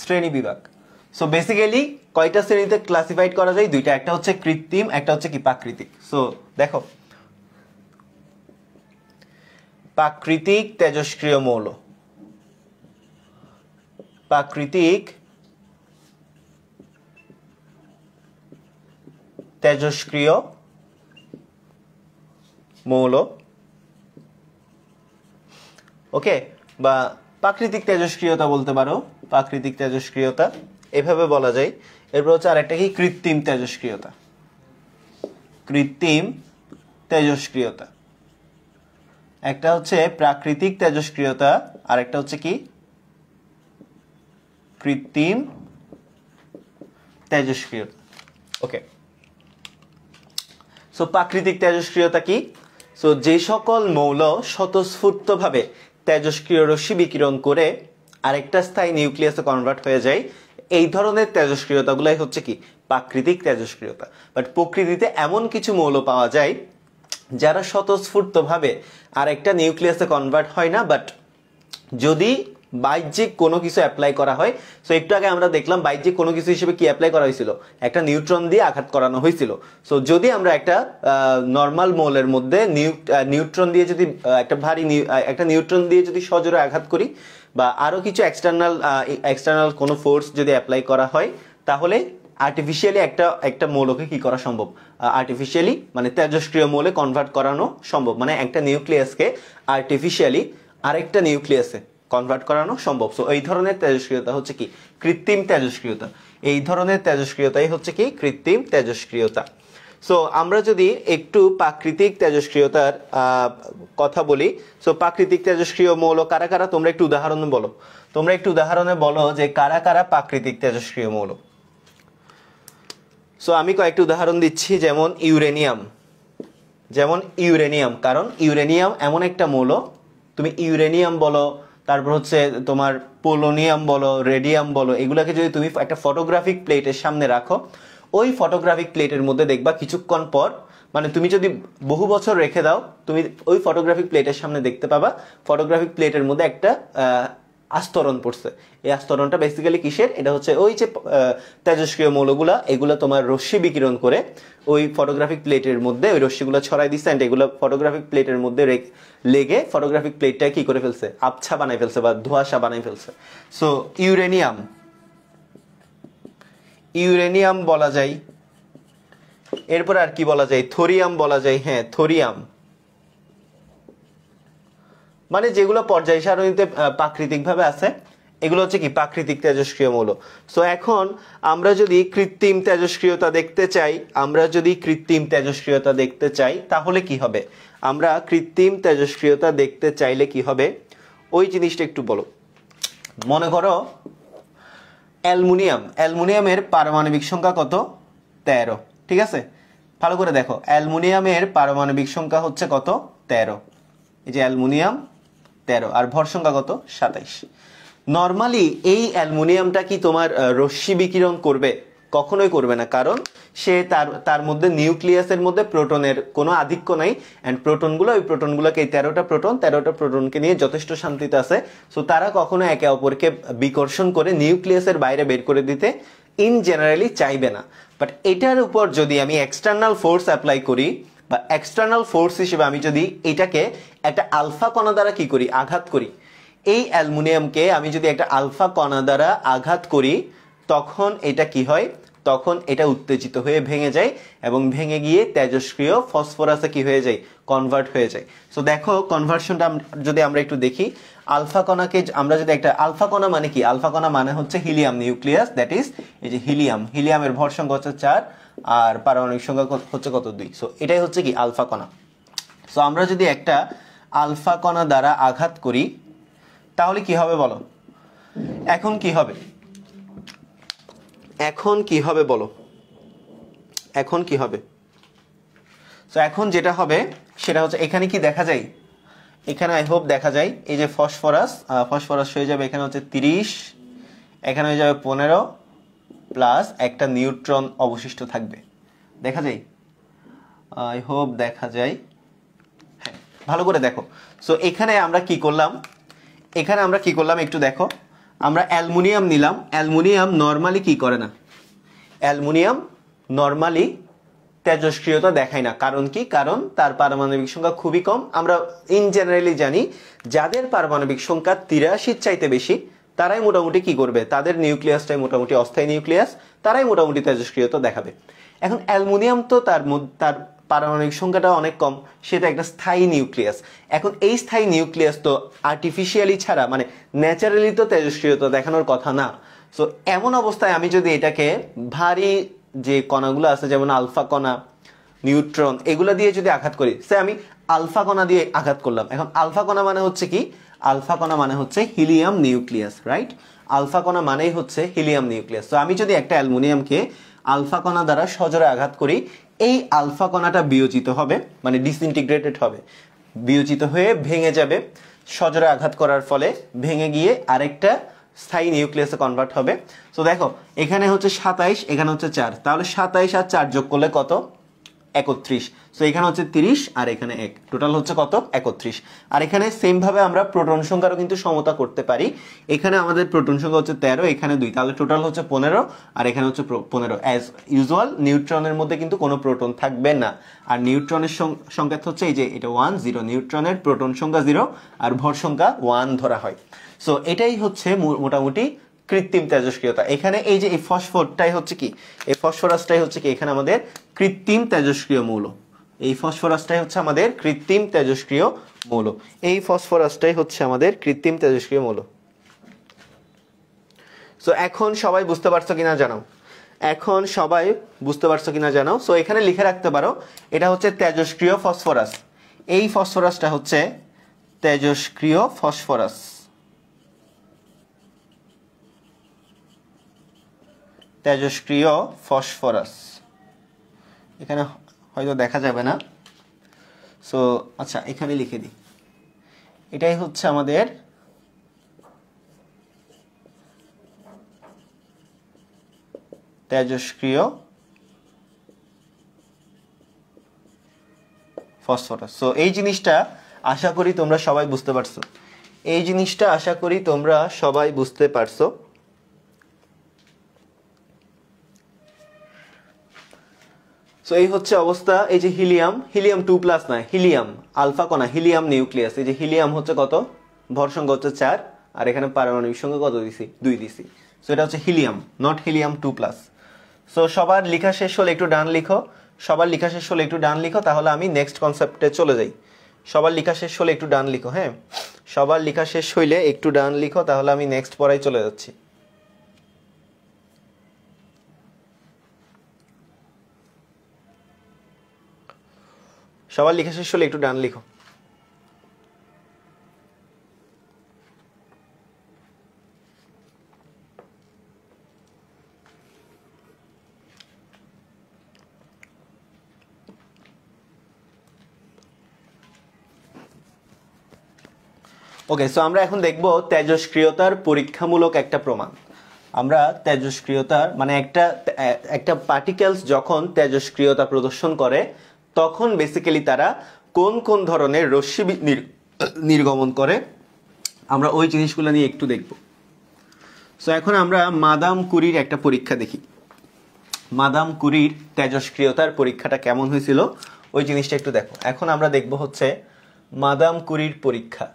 শ্রেণী বিভাগ সো বেসিক্যালি কয়টা শ্রেণীতে ক্লাসিফাইড করা যায় দুইটা একটা হচ্ছে কৃত্রিম একটা হচ্ছে কি প্রাকৃতিক সো দেখো প্রাকৃতিক তেজস্ক্রিয় মৌল প্রাকৃতিক তেজস্ক্রিয় মৌল ওকে বা প্রাকৃতিক তেজস্ক্রিয়তা বলতে পারো প্রাকৃতিক তেজস্ক্রিয়তা এভাবে বলা যায় এরপর হচ্ছে আরেকটা কি কৃত্রিম তেজস্ক্রিয়তা কৃত্রিম তেজস্ক্রিয়তা একটা হচ্ছে প্রাকৃতিক তেজস্ক্রিয়তা আর একটা হচ্ছে কি কৃত্রিম তেজস্ক্রিয়তা ওকে সো প্রাকৃতিক তেজস্ক্রিয়তা কি সো যে সকল মৌল স্বতঃস্ফূর্তভাবে তেজস্ক্রিয় রশ্মি বিকিরণ করে আরেকটা স্থায়ী নিউক্লিয়াসে কনভার্ট হয়ে যায় এই ধরনের তেজস্ক্রিয়তাগুলাই হচ্ছে কি প্রাকৃতিক তেজস্ক্রিয়তা বাট প্রকৃতিতে এমন কিছু মৌল পাওয়া যায় যারা স্বতঃস্ফূর্তভাবে আরেকটা নিউক্লিয়াসে কনভার্ট হয় না বাট যদি বাহ্যিক কোনো কিছু অ্যাপ্লাই করা হয় সো একটু আগে আমরা দেখলাম বাহ্যিক কোনো কিছু হিসেবে কি অ্যাপ্লাই করা হয়েছিল একটা নিউট্রন দিয়ে আঘাত করানো হয়েছিল সো যদি আমরা একটা নর্মাল মোলের মধ্যে নিউট্রন দিয়ে যদি একটা ভারী একটা নিউট্রন দিয়ে যদি সজোরে আঘাত করি বা আরও কিছু এক্সটার্নাল এক্সটার্নাল কোনো ফোর্স যদি অ্যাপ্লাই করা হয় তাহলে আর্টিফিশিয়ালি একটা একটা মৌলকে কি করা সম্ভব আর্টিফিশিয়ালি মানে তেজস্ক্রিয় মৌলে কনভার্ট করানো সম্ভব মানে একটা নিউক্লিয়াসকে আর্টিফিশিয়ালি আরেকটা নিউক্লিয়াসে কনভার্ট করানো সম্ভব সো এই ধরনের তেজস্ক্রিয়তা হচ্ছে কি কৃত্রিম তেজস্ক্রিয়তা এই ধরনের তেজস্ক্রিয়তাই হচ্ছে কি কৃত্রিম তেজস্ক্রিয়তা সো আমরা যদি একটু প্রাকৃতিক তেজস্ক্রিয়তার কথা বলি সো প্রাকৃতিক তেজস্ক্রিয় মৌল কারা কারা তোমরা একটু উদাহরণ বলো তোমরা একটু উদাহরণে বলো যে কারা কারা প্রাকৃতিক তেজস্ক্রিয় মৌল সো আমি কয়েকটি উদাহরণ দিচ্ছি যেমন ইউরেনিয়াম যেমন ইউরেনিয়াম কারণ ইউরেনিয়াম এমন একটা মৌল তুমি ইউরেনিয়াম বলো তারপর হচ্ছে তোমার পোলোনিয়াম বলো রেডিয়াম বলো এগুলাকে যদি তুমি একটা ফটোগ্রাফিক প্লেটের সামনে রাখো ওই ফটোগ্রাফিক প্লেটের মধ্যে দেখবা কিছুক্ষণ পর মানে তুমি যদি বহু বছর রেখে দাও তুমি ওই ফটোগ্রাফিক প্লেটের সামনে দেখতে পাবা ফটোগ্রাফিক প্লেটের মধ্যে একটা আস্তরণ পড়ছে এই আস্তরণটা বেসিক্যালি কিসের এটা হচ্ছে ওই যে তেজস্ক্রিয় মৌলগুলা এগুলো তোমার রশ্মি বিকিরণ করে ওই ফটোগ্রাফিক প্লেটের মধ্যে ওই রশ্মিগুলো ছড়াই দিচ্ছে অ্যান্ড এগুলো ফটোগ্রাফিক প্লেটের মধ্যে লেগে ফটোগ্রাফিক প্লেটটা কি করে ফেলছে আবছা বানাই ফেলছে বা ধোঁয়াশা বানাই ফেলছে সো ইউরেনিয়াম ইউরেনিয়াম বলা যায় এরপর আর কি বলা যায় থোরিয়াম বলা যায় হ্যাঁ থোরিয়াম মানে যেগুলো পর্যায় সারণীতে প্রাকৃতিকভাবে আছে এগুলো হচ্ছে কি প্রাকৃতিক তেজস্ক্রিয় মৌল সো এখন আমরা যদি কৃত্রিম তেজস্ক্রিয়তা দেখতে চাই আমরা যদি কৃত্রিম তেজস্ক্রিয়তা দেখতে চাই তাহলে কি হবে আমরা কৃত্রিম তেজস্ক্রিয়তা দেখতে চাইলে কি হবে ওই জিনিসটা একটু বলো মনে করো অ্যালমুনিয়াম অ্যালমুনিয়ামের পারমাণবিক সংখ্যা কত তেরো ঠিক আছে ভালো করে দেখো অ্যালমুনিয়ামের পারমাণবিক সংখ্যা হচ্ছে কত তেরো এই যে অ্যালমুনিয়াম তেরো আর ভর সংখ্যা কত সাতাইশ নর্মালি এই অ্যালমোনিয়ামটা কি তোমার রশ্মি বিকিরণ করবে কখনোই করবে না কারণ সে তার তার মধ্যে নিউক্লিয়াসের মধ্যে প্রোটনের কোনো আধিক্য নাই অ্যান্ড প্রোটনগুলো ওই প্রোটনগুলোকে এই তেরোটা প্রোটন তেরোটা প্রোটনকে নিয়ে যথেষ্ট শান্তিতে আছে সো তারা কখনো একে অপরকে বিকর্ষণ করে নিউক্লিয়াসের বাইরে বের করে দিতে ইন জেনারেলি চাইবে না বাট এটার উপর যদি আমি এক্সটার্নাল ফোর্স অ্যাপ্লাই করি বা এক্সটার্নাল ফোর্স হিসেবে আমি যদি এটাকে একটা আলফা কণা দ্বারা কি করি আঘাত করি এই অ্যালমুনিয়ামকে আমি যদি একটা আলফা কণা দ্বারা আঘাত করি তখন এটা কি হয় তখন এটা উত্তেজিত হয়ে ভেঙে যায় এবং ভেঙে গিয়ে তেজস্ক্রিয় ফসফরাসে কি হয়ে যায় কনভার্ট হয়ে যায় সো দেখো কনভার্সনটা যদি আমরা একটু দেখি আলফা কণাকে আমরা যদি একটা আলফা কণা মানে কি আলফা কণা মানে হচ্ছে হিলিয়াম নিউক্লিয়াস দ্যাট ইজ এই যে হিলিয়াম হিলিয়ামের ভর সংখ্যা হচ্ছে চার আর পারমাণবিক সংখ্যা হচ্ছে কত দুই সো এটাই হচ্ছে কি আলফা কণা সো আমরা যদি একটা আলফা কণা দ্বারা আঘাত করি তাহলে কি হবে বলো এখন কি হবে এখন কি হবে বলো এখন কি হবে তো এখন যেটা হবে সেটা হচ্ছে এখানে কি দেখা যায় এখানে আই হোপ দেখা যায় এই যে ফসফরাস ফসফরাস হয়ে যাবে এখানে হচ্ছে তিরিশ এখানে হয়ে যাবে পনেরো প্লাস একটা নিউট্রন অবশিষ্ট থাকবে দেখা যায় আই হোপ দেখা যায় হ্যাঁ ভালো করে দেখো সো এখানে আমরা কি করলাম এখানে আমরা কি করলাম একটু দেখো আমরা অ্যালমোনিয়াম নিলাম অ্যালমোনিয়াম নর্মালি কি করে না অ্যালমুনিয়াম নর্মালি তেজস্ক্রিয়তা দেখায় না কারণ কি কারণ তার পারমাণবিক সংখ্যা খুবই কম আমরা ইন জেনারেলি জানি যাদের পারমাণবিক সংখ্যা তিরাশির চাইতে বেশি তারাই মোটামুটি কি করবে তাদের নিউক্লিয়াসটাই মোটামুটি অস্থায়ী নিউক্লিয়াস তারাই মোটামুটি তেজস্ক্রিয়তা দেখাবে এখন অ্যালমোনিয়াম তো তার তার পারমাণবিক সংখ্যাটা অনেক কম সেটা একটা স্থায়ী নিউক্লিয়াস এখন এই স্থায়ী নিউক্লিয়াস তো আর্টিফিশিয়ালি ছাড়া মানে ন্যাচারালি তো তেজস্ক্রিয়তা দেখানোর কথা না সো এমন অবস্থায় আমি যদি এটাকে ভারী যে কণাগুলো আছে যেমন আলফা কণা নিউট্রন এগুলো দিয়ে যদি আঘাত করি সে আমি আলফা কণা দিয়ে আঘাত করলাম এখন আলফা কণা মানে হচ্ছে কি আলফা কণা মানে হচ্ছে হিলিয়াম নিউক্লিয়াস রাইট আলফা কণা মানেই হচ্ছে হিলিয়াম নিউক্লিয়াস তো আমি যদি একটা অ্যালমোনিয়ামকে আলফা কণা দ্বারা সজরে আঘাত করি এই আলফা কণাটা বিয়োজিত হবে মানে ডিসইনটিগ্রেটেড হবে বিয়োজিত হয়ে ভেঙে যাবে সজরে আঘাত করার ফলে ভেঙে গিয়ে আরেকটা স্থায়ী নিউক্লিয়াসে কনভার্ট হবে তো দেখো এখানে হচ্ছে সাতাইশ এখানে হচ্ছে চার তাহলে সাতাইশ আর চার যোগ করলে কত একত্রিশ সো এখানে হচ্ছে তিরিশ আর এখানে এক টোটাল হচ্ছে কত একত্রিশ আর এখানে সেমভাবে আমরা প্রোটন সংখ্যারও কিন্তু সমতা করতে পারি এখানে আমাদের প্রোটন সংখ্যা হচ্ছে তেরো এখানে দুই তাহলে টোটাল হচ্ছে পনেরো আর এখানে হচ্ছে পনেরো অ্যাজ ইউজুয়াল নিউট্রনের মধ্যে কিন্তু কোনো প্রোটন থাকবে না আর নিউট্রনের সংখ্যা হচ্ছে এই যে এটা ওয়ান জিরো নিউট্রনের প্রোটন সংখ্যা জিরো আর ভর সংখ্যা ওয়ান ধরা হয় সো এটাই হচ্ছে মোটামুটি কৃত্রিম তেজস্ক্রিয়তা এখানে এই যে এই ফসফরটাই হচ্ছে কি এই ফসফরাসটাই হচ্ছে কি এখানে আমাদের কৃত্রিম তেজস্ক্রিয় মৌল এই ফসফরাসটাই হচ্ছে আমাদের কৃত্রিম তেজস্ক্রিয় মৌল এই ফসফরাসটাই হচ্ছে আমাদের কৃত্রিম তেজস্ক্রিয় মৌল সো এখন সবাই বুঝতে পারছো কিনা জানাও এখন সবাই বুঝতে পারছো কিনা জানাও সো এখানে লিখে রাখতে পারো এটা হচ্ছে তেজস্ক্রিয় ফসফরাস এই ফসফরাসটা হচ্ছে তেজস্ক্রিয় ফসফরাস তেজস্ক্রিয় ফসফরাস এখানে হয়তো দেখা যাবে না সো আচ্ছা এখানে লিখে দিই এটাই হচ্ছে আমাদের তেজস্ক্রিয় ফসফরাস সো এই জিনিসটা আশা করি তোমরা সবাই বুঝতে পারছো এই জিনিসটা আশা করি তোমরা সবাই বুঝতে পারছো সো এই হচ্ছে অবস্থা এই যে হিলিয়াম হিলিয়াম টু প্লাস না হিলিয়াম আলফা কণা হিলিয়াম নিউক্লিয়াস এই যে হিলিয়াম হচ্ছে কত ভর সংখ্যা হচ্ছে চার আর এখানে পারমাণবিক সংখ্যা কত দিছি দুই দিছি সো এটা হচ্ছে helium not helium two plus so সবার লেখা শেষ হলে একটু ডান লিখো সবার লেখা শেষ হলে একটু ডান লিখো তাহলে আমি নেক্সট কনসেপ্টে চলে যাই সবার লেখা শেষ হলে একটু ডান লিখো হ্যাঁ সবার লেখা শেষ হইলে একটু ডান লিখো তাহলে আমি নেক্সট পড়াই চলে যাচ্ছি সবার লিখে শেষ হলে একটু ডান লিখো ওকে সো আমরা এখন দেখব তেজস্ক্রিয়তার পরীক্ষামূলক একটা প্রমাণ আমরা তেজস্ক্রিয়তার মানে একটা একটা পার্টিকেলস যখন তেজস্ক্রিয়তা প্রদর্শন করে তখন বেসিক্যালি তারা কোন কোন ধরনের রশ্মি নির্গমন করে আমরা ওই জিনিসগুলো নিয়ে একটু দেখব সো এখন আমরা মাদাম কুরির একটা পরীক্ষা দেখি মাদাম কুরির তেজস্ক্রিয়তার পরীক্ষাটা কেমন হয়েছিল ওই জিনিসটা একটু দেখো এখন আমরা দেখব হচ্ছে মাদাম কুরির পরীক্ষা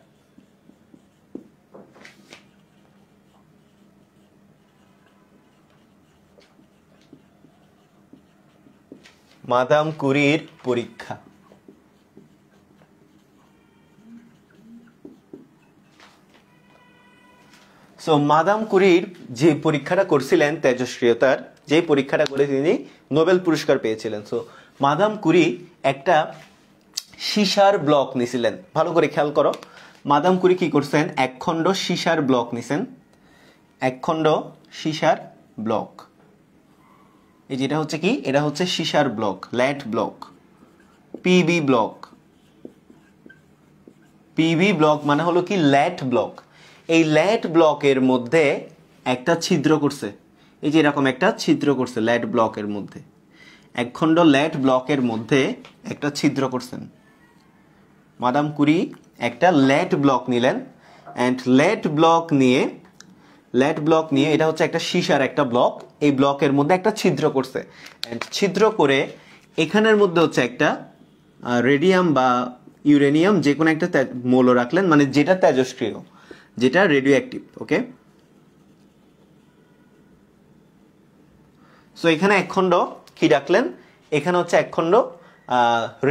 মাদাম কুরির পরীক্ষা সো মাদাম কুরির যে পরীক্ষাটা করছিলেন তেজস্ক্রিয়তার যে পরীক্ষাটা করে তিনি নোবেল পুরস্কার পেয়েছিলেন সো মাদাম কুরি একটা সিসার ব্লক নিছিলেন ভালো করে খেয়াল করো মাদাম কুরি কি করছেন একখণ্ড সীসার ব্লক নিছেন একখণ্ড সীসার ব্লক এই যেটা হচ্ছে কি এটা হচ্ছে সিসার block lead block PB block PB block মানে হলো কি ল্যাট ব্লক এই ল্যাট ব্লকের মধ্যে একটা ছিদ্র করছে এই যে এরকম একটা ছিদ্র করছে ল্যাট ব্লকের মধ্যে একখণ্ড ল্যাট ব্লকের মধ্যে একটা ছিদ্র করছেন মাদাম কুরি একটা ল্যাট ব্লক নিলেন অ্যান্ড ল্যাট ব্লক নিয়ে ল্যাট ব্লক নিয়ে এটা হচ্ছে একটা শিশার একটা ব্লক এই ব্লকের মধ্যে একটা ছিদ্র করছে ছিদ্র করে এখানের মধ্যে হচ্ছে একটা রেডিয়াম বা ইউরেনিয়াম যে কোনো একটা মৌল রাখলেন মানে যেটা তেজস্ক্রিয় যেটা রেডিও অ্যাক্টিভ ওকে সো এখানে একখণ্ড কি রাখলেন এখানে হচ্ছে একখণ্ড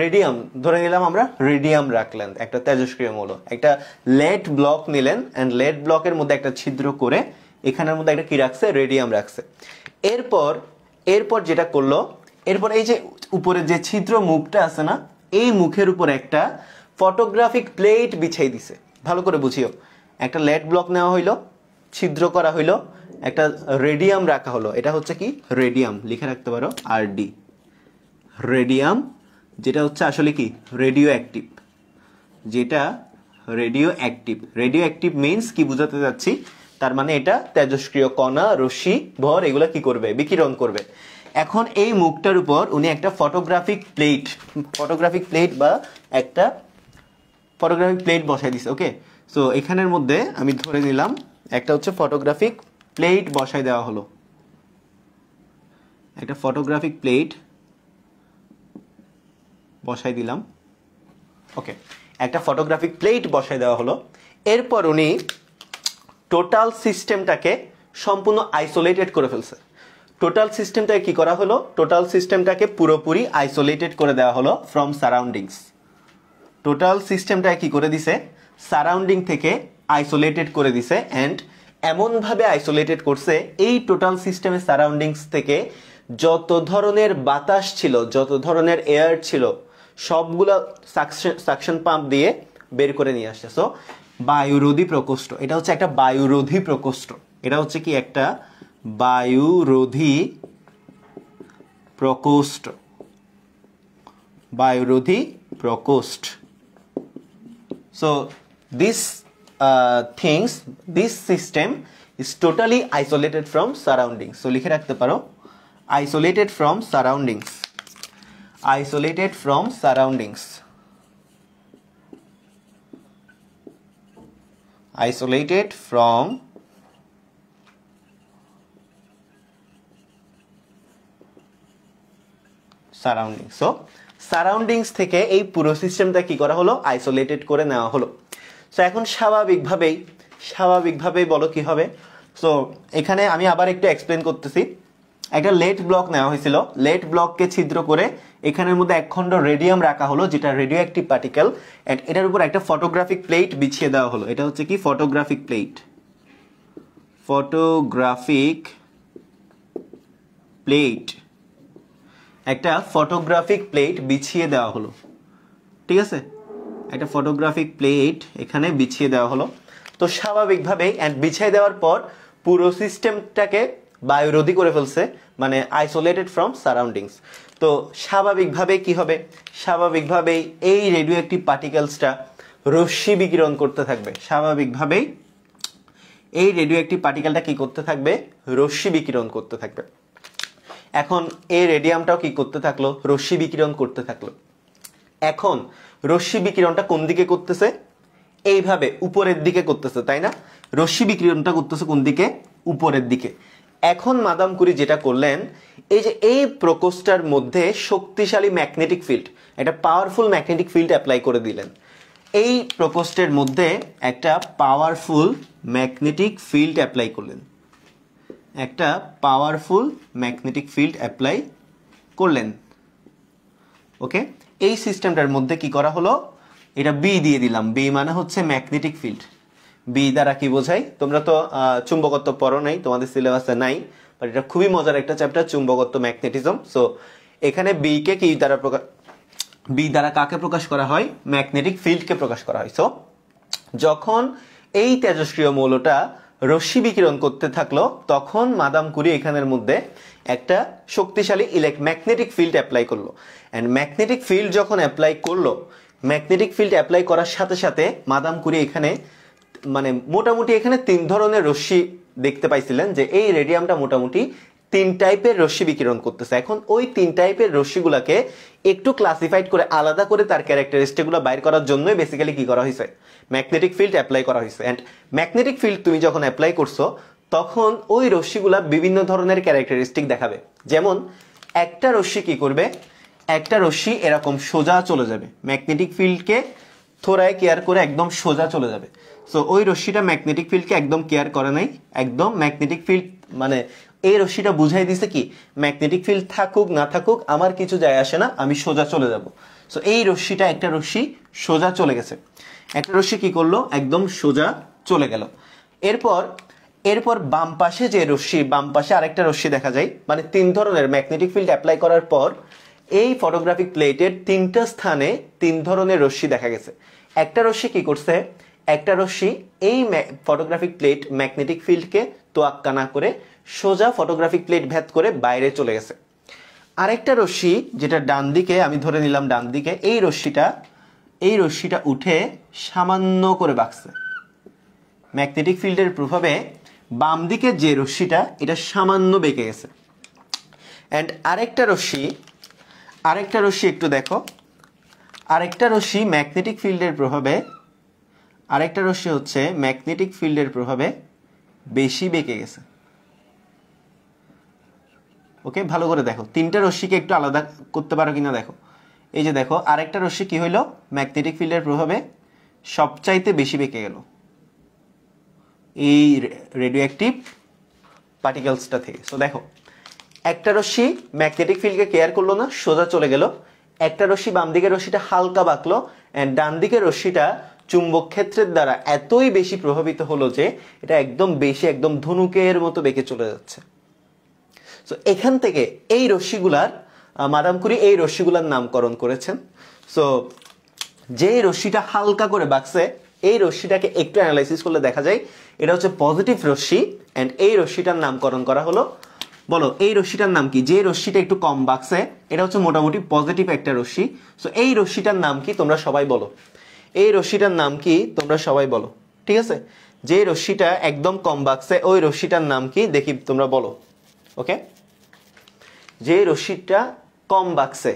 রেডিয়াম ধরে নিলাম আমরা রেডিয়াম রাখলেন একটা তেজস্ক্রিয় মৌল একটা লেড ব্লক নিলেন অ্যান্ড লেড ব্লকের মধ্যে একটা ছিদ্র করে এখানের মধ্যে একটা কি রাখছে রেডিয়াম রাখছে এরপর এরপর যেটা করলো এরপর এই যে উপরে যে ছিদ্র মুখটা আছে না এই মুখের উপর একটা ফটোগ্রাফিক প্লেট বিছাই দিছে ভালো করে বুঝিও একটা লেড ব্লক নেওয়া হইলো ছিদ্র করা হইলো একটা রেডিয়াম রাখা হলো এটা হচ্ছে কি রেডিয়াম লিখে রাখতে পারো আর ডি রেডিয়াম যেটা হচ্ছে আসলে কি রেডিও অ্যাক্টিভ যেটা radioactive radioactive means কি বোঝাতে চাচ্ছি তার মানে এটা তেজস্ক্রিয় কণা রশ্মি ভর এগুলো কি করবে বিকিরণ করবে এখন এই মুখটার উপর উনি একটা ফটোগ্রাফিক প্লেট ফটোগ্রাফিক প্লেট বা একটা ফটোগ্রাফিক প্লেট বসাই দিছে ওকে সো এখানের মধ্যে আমি ধরে নিলাম একটা হচ্ছে ফটোগ্রাফিক প্লেট বসাই দেওয়া হলো একটা ফটোগ্রাফিক প্লেট বসাই দিলাম ওকে একটা ফটোগ্রাফিক প্লেট বসাই দেওয়া হলো এরপর উনি টোটাল সিস্টেমটাকে সম্পূর্ণ আইসোলেটেড করে ফেলছে টোটাল সিস্টেমটাকে কি করা হলো টোটাল সিস্টেমটাকে পুরোপুরি আইসোলেটেড করে দেওয়া হলো ফ্রম সারাউন্ডিংস টোটাল সিস্টেমটাকে কি করে দিছে সারাউন্ডিং থেকে আইসোলেটেড করে দিছে অ্যান্ড এমনভাবে আইসোলেটেড করছে এই টোটাল সিস্টেমের সারাউন্ডিংস থেকে যত ধরনের বাতাস ছিল যত ধরনের এয়ার ছিল সবগুলো সাকশন সাকশন পাম্প দিয়ে বের করে নিয়ে আসছে সো বায়ুরোধী প্রকোষ্ঠ এটা হচ্ছে একটা বায়ুরোধী প্রকোষ্ঠ এটা হচ্ছে কি একটা বায়ুরোধী প্রকোষ্ঠ বায়ুরোধী প্রকোষ্ঠ so this things this system is totally isolated from surroundings so লিখে রাখতে পারো isolated from surroundings isolated from surroundings. Isolated from surrounding so surroundings থেকে এই পুরো সিস্টেমটা কি করা হলো আইসোলেটেড করে নেওয়া হলো সো এখন স্বাভাবিকভাবেই স্বাভাবিকভাবেই বলো কি হবে সো এখানে আমি আবার একটু এক্সপ্লেন করতেছি একটা লেট ব্লক নেওয়া হয়েছিল লেট ব্লককে ছিদ্র করে এখানের মধ্যে একখণ্ড রেডিয়াম রাখা হলো যেটা রেডিও অ্যাক্টিভ পার্টিকেল অ্যান্ড এটার উপর একটা ফটোগ্রাফিক প্লেট বিছিয়ে দেওয়া হলো এটা হচ্ছে কি ফটোগ্রাফিক প্লেট ফটোগ্রাফিক প্লেট একটা ফটোগ্রাফিক প্লেট বিছিয়ে দেওয়া হলো ঠিক আছে একটা ফটোগ্রাফিক প্লেট এখানে বিছিয়ে দেওয়া হলো তো স্বাভাবিকভাবেই অ্যান্ড বিছিয়ে দেওয়ার পর পুরো সিস্টেমটাকে বায়ুরোধী করে ফেলছে মানে আইসোলেটেড ফ্রম সারাউন্ডিংস তো স্বাভাবিকভাবে কি হবে স্বাভাবিকভাবেই এই রেডিও একটি পার্টিকেলসটা রশ্মি বিকিরণ করতে থাকবে স্বাভাবিকভাবেই এই রেডিও একটি পার্টিকেলটা কি করতে থাকবে রশ্মি বিকিরণ করতে থাকবে এখন এই রেডিয়ামটাও কি করতে থাকলো রশ্মি বিকিরণ করতে থাকলো এখন রশ্মি বিকিরণটা কোন দিকে করতেছে এইভাবে উপরের দিকে করতেছে তাই না রশ্মি বিকিরণটা করতেছে কোন দিকে উপরের দিকে এখন মাদাম কুরি যেটা করলেন এই যে এই প্রকোষ্ঠার মধ্যে শক্তিশালী ম্যাগনেটিক ফিল্ড একটা পাওয়ারফুল ম্যাগনেটিক ফিল্ড অ্যাপ্লাই করে দিলেন এই প্রকোষ্ঠের মধ্যে একটা পাওয়ারফুল ম্যাগনেটিক ফিল্ড অ্যাপ্লাই করলেন একটা পাওয়ারফুল ম্যাগনেটিক ফিল্ড অ্যাপ্লাই করলেন ওকে এই সিস্টেমটার মধ্যে কি করা হলো এটা বি দিয়ে দিলাম বি মানে হচ্ছে ম্যাগনেটিক ফিল্ড বি দ্বারা কি বোঝাই তোমরা তো চুম্বকত্ব পড়ো নাই তোমাদের সিলেবাসে নাই বাট এটা খুবই মজার একটা চ্যাপ্টার চুম্বকত্ব ম্যাগনেটিজম সো এখানে বিকে কি দ্বারা প্রকাশ বি দ্বারা কাকে প্রকাশ করা হয় ম্যাগনেটিক ফিল্ডকে প্রকাশ করা হয় সো যখন এই তেজস্ক্রিয় মৌলটা রশ্মি বিকিরণ করতে থাকলো তখন মাদাম কুরি এখানের মধ্যে একটা শক্তিশালী ইলেক ম্যাগনেটিক ফিল্ড অ্যাপ্লাই করলো অ্যান্ড ম্যাগনেটিক ফিল্ড যখন অ্যাপ্লাই করলো ম্যাগনেটিক ফিল্ড অ্যাপ্লাই করার সাথে সাথে মাদাম কুরি এখানে মানে মোটামুটি এখানে তিন ধরনের রশ্মি দেখতে পাইছিলেন যে এই রেডিয়ামটা মোটামুটি তিন টাইপের রশ্মি বিকিরণ করতেছে এখন ওই তিন টাইপের রশ্মিগুলাকে একটু ক্লাসিফাইড করে আলাদা করে তার ক্যারেক্টারিস্টিকগুলো বাইর করার জন্যই বেসিক্যালি কি করা হয়েছে ম্যাগনেটিক ফিল্ড অ্যাপ্লাই করা হয়েছে অ্যান্ড ম্যাগনেটিক ফিল্ড তুমি যখন অ্যাপ্লাই করছো তখন ওই রশ্মিগুলা বিভিন্ন ধরনের ক্যারেক্টারিস্টিক দেখাবে যেমন একটা রশ্মি কি করবে একটা রশ্মি এরকম সোজা চলে যাবে ম্যাগনেটিক ফিল্ডকে থোড়ায় কেয়ার করে একদম সোজা চলে যাবে সো ওই রশ্মিটা ম্যাগনেটিক ফিল্ডকে একদম কেয়ার করে নাই একদম ম্যাগনেটিক ফিল্ড মানে এই রশ্মিটা বুঝাই দিছে কি ম্যাগনেটিক ফিল্ড থাকুক না থাকুক আমার কিছু যায় আসে না আমি সোজা চলে যাব সো এই রশ্মিটা একটা রশ্মি সোজা চলে গেছে একটা রশ্মি কি করলো একদম সোজা চলে গেল এরপর এরপর বাম পাশে যে রশ্মি বাম পাশে আরেকটা রশ্মি দেখা যায় মানে তিন ধরনের ম্যাগনেটিক ফিল্ড অ্যাপ্লাই করার পর এই ফটোগ্রাফিক প্লেটের তিনটা স্থানে তিন ধরনের রশ্মি দেখা গেছে একটা রশ্মি কি করছে একটা রশ্মি এই ফটোগ্রাফিক প্লেট ম্যাগনেটিক ফিল্ডকে তোয়াক্কা না করে সোজা ফটোগ্রাফিক প্লেট ভেদ করে বাইরে চলে গেছে আরেকটা রশ্মি যেটা ডান দিকে আমি ধরে নিলাম ডান দিকে এই রশ্মিটা এই রশ্মিটা উঠে সামান্য করে বাঁকছে ম্যাগনেটিক ফিল্ডের প্রভাবে বাম দিকে যে রশ্মিটা এটা সামান্য বেঁকে গেছে অ্যান্ড আরেকটা রশ্মি আরেকটা রশ্মি একটু দেখো আরেকটা রশ্মি ম্যাগনেটিক ফিল্ডের প্রভাবে আরেকটা রশ্মি হচ্ছে ম্যাগনেটিক ফিল্ডের প্রভাবে বেশি বেঁকে গেছে ওকে ভালো করে দেখো তিনটা রশ্মিকে একটু আলাদা করতে পারো কিনা দেখো এই যে দেখো আরেকটা রশ্মি কি হইলো ম্যাগনেটিক ফিল্ডের প্রভাবে সবচাইতে বেশি বেঁকে গেল এই রেডিও অ্যাক্টিভ পার্টিকেলসটা থেকে সো দেখো একটা রশ্মি ম্যাগনেটিক ফিল্ডকে কেয়ার করলো না সোজা চলে গেল একটা রশ্মি বাম দিকের রশ্মিটা হালকা বাঁকলো অ্যান্ড ডান দিকের রশ্মিটা চুম্বক ক্ষেত্রের দ্বারা এতই বেশি প্রভাবিত হলো যে এটা একদম বেশি একদম ধনুকের মতো বেঁকে চলে যাচ্ছে সো এখান থেকে এই রশ্মিগুলার মাদামকুরি এই রশ্মিগুলার নামকরণ করেছেন সো যে রশ্মিটা হালকা করে বাঁকছে এই রশ্মিটাকে একটু অ্যানালাইসিস করলে দেখা যায় এটা হচ্ছে পজিটিভ রশ্মি অ্যান্ড এই রশ্মিটার নামকরণ করা হলো বলো এই রশ্মিটার নাম কি যে রশ্মিটা একটু কম বাঁকছে এটা হচ্ছে মোটামুটি পজিটিভ একটা রশ্মি সো এই রশ্মিটার নাম কি তোমরা সবাই বলো এই রশ্মিটার নাম কি তোমরা সবাই বলো ঠিক আছে যে রশ্মিটা একদম কম বাক্সে ওই রশ্মিটার নাম কি দেখি তোমরা বলো ওকে যে রশ্মিটা কম বাক্সে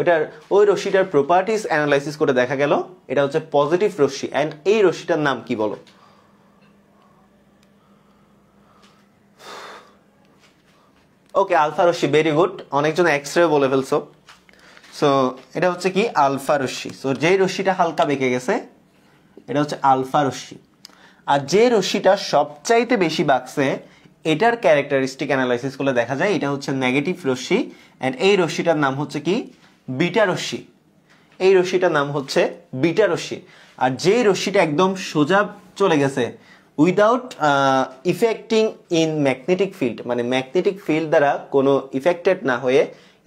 ওটার ওই রশ্মিটার প্রপার্টিস অ্যানালাইসিস করে দেখা গেল এটা হচ্ছে পজিটিভ রশ্মি অ্যান্ড এই রশ্মিটার নাম কি বলো ওকে আলফা রশ্মি ভেরি গুড অনেকজন এক্স রে বলে ফেলছো সো এটা হচ্ছে কি আলফা রশ্মি সো যে রশ্মিটা হালকা বেঁকে গেছে এটা হচ্ছে আলফা রশ্মি আর যে রশ্মিটা সবচাইতে বেশি বাঁকছে এটার ক্যারেক্টারিস্টিক অ্যানালাইসিস করলে দেখা যায় এটা হচ্ছে নেগেটিভ রশ্মি অ্যান্ড এই রশ্মিটার নাম হচ্ছে কি বিটা রশ্মি এই রশ্মিটার নাম হচ্ছে বিটা রশ্মি আর যে রশ্মিটা একদম সোজা চলে গেছে without effecting in magnetic field মানে ম্যাগনেটিক ফিল্ড দ্বারা কোনো ইফেক্টেড না হয়ে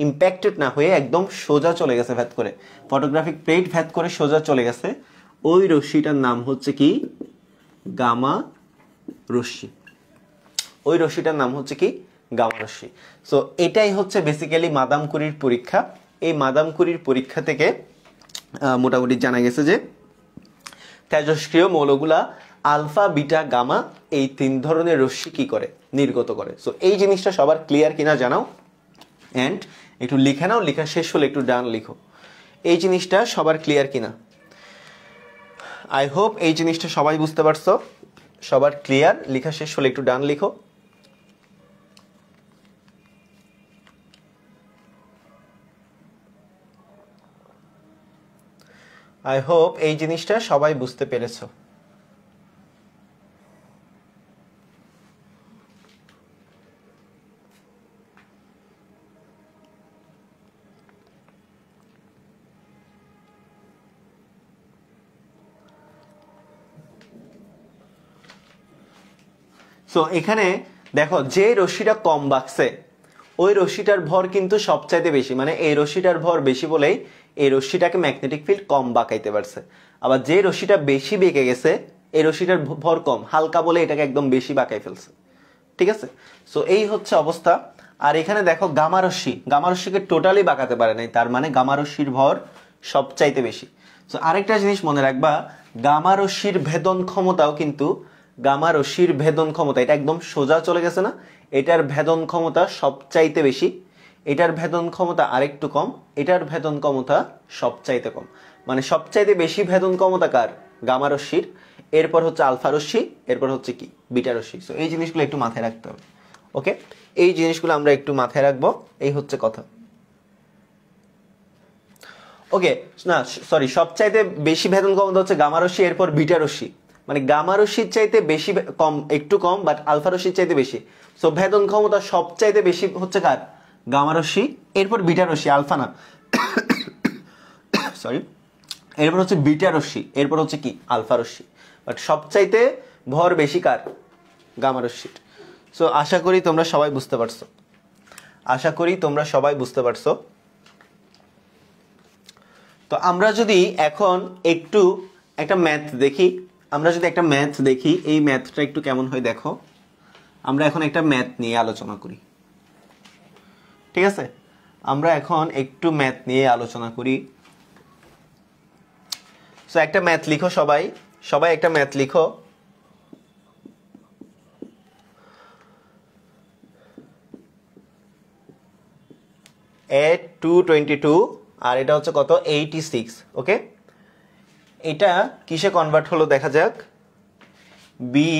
ইম্প্যাক্টেড না হয়ে একদম সোজা চলে গেছে ভ্যাত করে ফটোগ্রাফিক প্লেট ভ্যাত করে সোজা চলে গেছে ওই রশ্মিটার নাম হচ্ছে কি গামা রশ্মি ওই রশ্মিটার নাম হচ্ছে কি গামা রশ্মি সো এটাই হচ্ছে বেসিক্যালি মাদাম কুরির পরীক্ষা এই মাদাম কুরির পরীক্ষা থেকে মোটামুটি জানা গেছে যে তেজস্ক্রিয় মৌলগুলা আলফা বিটা গামা এই তিন ধরনের রশ্মি কী করে নির্গত করে সো এই জিনিসটা সবার ক্লিয়ার কিনা জানাও অ্যান্ড একটু লিখে নাও লেখা শেষ হলে একটু ডান লিখো এই জিনিসটা সবার ক্লিয়ার কিনা আই হোপ এই জিনিসটা সবাই বুঝতে পারছো সবার ক্লিয়ার লেখা শেষ হলে একটু ডান লিখো আই হোপ এই জিনিসটা সবাই বুঝতে পেরেছো সো এখানে দেখো যে রশ্মিটা কম বাঁকছে ওই রশ্মিটার ভর কিন্তু সবচাইতে বেশি মানে এই রশ্মিটার ভর বেশি বলেই এই রশ্মিটাকে ম্যাগনেটিক ফিল্ড কম বাঁকাইতে পারছে আবার যে রশ্মিটা বেশি বেঁকে গেছে এই রশ্মিটার ভর কম হালকা বলে এটাকে একদম বেশি বাঁকাই ফেলছে ঠিক আছে সো এই হচ্ছে অবস্থা আর এখানে দেখো গামারশ্মি গামারশ্মিকে টোটালি বাঁকাতে পারে নাই তার মানে গামারশ্মির ভর সবচাইতে বেশি সো আরেকটা জিনিস মনে রাখবা গামারশ্মির ভেদন ক্ষমতাও কিন্তু গামা রশির ভেদন ক্ষমতা এটা একদম সোজা চলে গেছে না এটার ভেদন ক্ষমতা সবচাইতে বেশি এটার ভেদন ক্ষমতা আরেকটু কম এটার ভেদন ক্ষমতা সবচাইতে কম মানে সবচাইতে বেশি ভেদন ক্ষমতা কার গামা রশ্মির এরপর হচ্ছে আলফা রশ্মি এরপর হচ্ছে কি বিটা রশ্মি সো এই জিনিসগুলো একটু মাথায় রাখতে হবে ওকে এই জিনিসগুলো আমরা একটু মাথায় রাখবো এই হচ্ছে কথা ওকে না সরি সবচাইতে বেশি ভেদন ক্ষমতা হচ্ছে গামা রশ্মি এরপর বিটা রশ্মি মানে গামা রশ্মির চাইতে বেশি কম একটু কম বাট আলফা রশ্মির চাইতে বেশি সো ভেদন ক্ষমতা সবচাইতে বেশি হচ্ছে কার গামা রশ্মি এরপর বিটা রশ্মি আলফা না সরি এরপর হচ্ছে বিটা রশ্মি এরপর হচ্ছে কি আলফা রশ্মি বাট সবচাইতে ভর বেশি কার গামা রশ্মির সো আশা করি তোমরা সবাই বুঝতে পারছো আশা করি তোমরা সবাই বুঝতে পারছো তো আমরা যদি এখন একটু একটা ম্যাথ দেখি আমরা যদি একটা ম্যাথ দেখি এই ম্যাথটা একটু কেমন হয় দেখো আমরা এখন একটা ম্যাথ নিয়ে আলোচনা করি ঠিক আছে আমরা এখন একটু ম্যাথ নিয়ে আলোচনা করি সো একটা ম্যাথ লিখো সবাই সবাই একটা ম্যাথ লিখো এট টু টোয়েন্টি টু আর এটা হচ্ছে কত এইটি সিক্স ওকে এটা কিসে কনভার্ট হলো দেখা যাক বি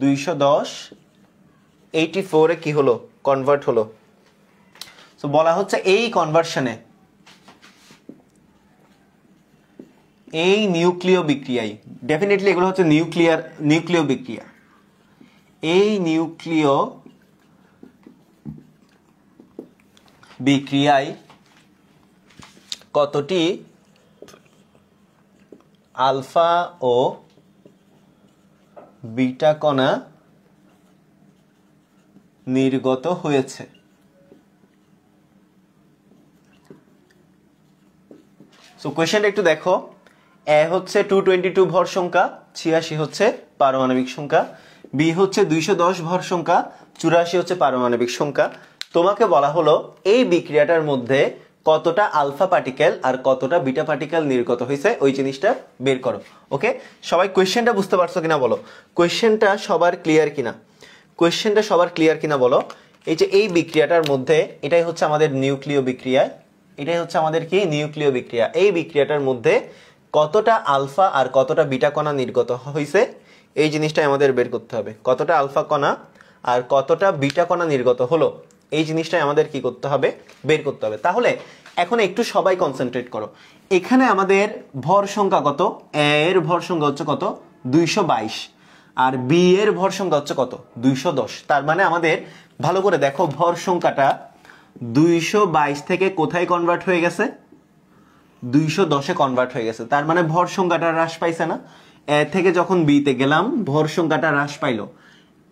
দুইশো দশ এইটি ফোরে কী হলো কনভার্ট হলো সো বলা হচ্ছে এই কনভার্সনে এই নিউক্লিয় বিক্রিয়ায় ডেফিনেটলি এগুলো হচ্ছে নিউক্লিয়ার নিউক্লিয় বিক্রিয়া এই নিউক্লিয় বিক্রিয়ায় কতটি আলফা ও বিটা কণা নির্গত হয়েছে সো কোয়েশনটা একটু দেখো এ হচ্ছে টু টোয়েন্টি টু ভর সংখ্যা ছিয়াশি হচ্ছে পারমাণবিক সংখ্যা বি হচ্ছে দুইশো দশ ভর সংখ্যা চুরাশি হচ্ছে পারমাণবিক সংখ্যা তোমাকে বলা হলো এই বিক্রিয়াটার মধ্যে কতটা আলফা পার্টিকেল আর কতটা বিটা পার্টিকেল নির্গত হয়েছে ওই জিনিসটা বের করো ওকে সবাই কোয়েশ্চেনটা বুঝতে পারছো কিনা বলো কোয়েশ্চেনটা সবার ক্লিয়ার কিনা কোয়েশ্চেনটা সবার ক্লিয়ার কিনা বলো এই যে এই বিক্রিয়াটার মধ্যে এটাই হচ্ছে আমাদের নিউক্লিয় বিক্রিয়া এটাই হচ্ছে আমাদের কি নিউক্লিয় বিক্রিয়া এই বিক্রিয়াটার মধ্যে কতটা আলফা আর কতটা বিটা কণা নির্গত হয়েছে এই জিনিসটাই আমাদের বের করতে হবে কতটা আলফা কণা আর কতটা বিটা কণা নির্গত হলো এই জিনিসটাই আমাদের কি করতে হবে বের করতে হবে তাহলে এখন একটু সবাই কনসেন্ট্রেট করো এখানে আমাদের ভর সংখ্যা কত এর ভর সংখ্যা হচ্ছে কত দুইশো বাইশ আর বি এর ভর সংখ্যা হচ্ছে কত দুইশো দশ তার মানে আমাদের ভালো করে দেখো ভর সংখ্যাটা দুইশো বাইশ থেকে কোথায় কনভার্ট হয়ে গেছে দুইশো দশে কনভার্ট হয়ে গেছে তার মানে ভর সংখ্যাটা হ্রাস পাইছে না এ থেকে যখন বিতে গেলাম ভর সংখ্যাটা হ্রাস পাইলো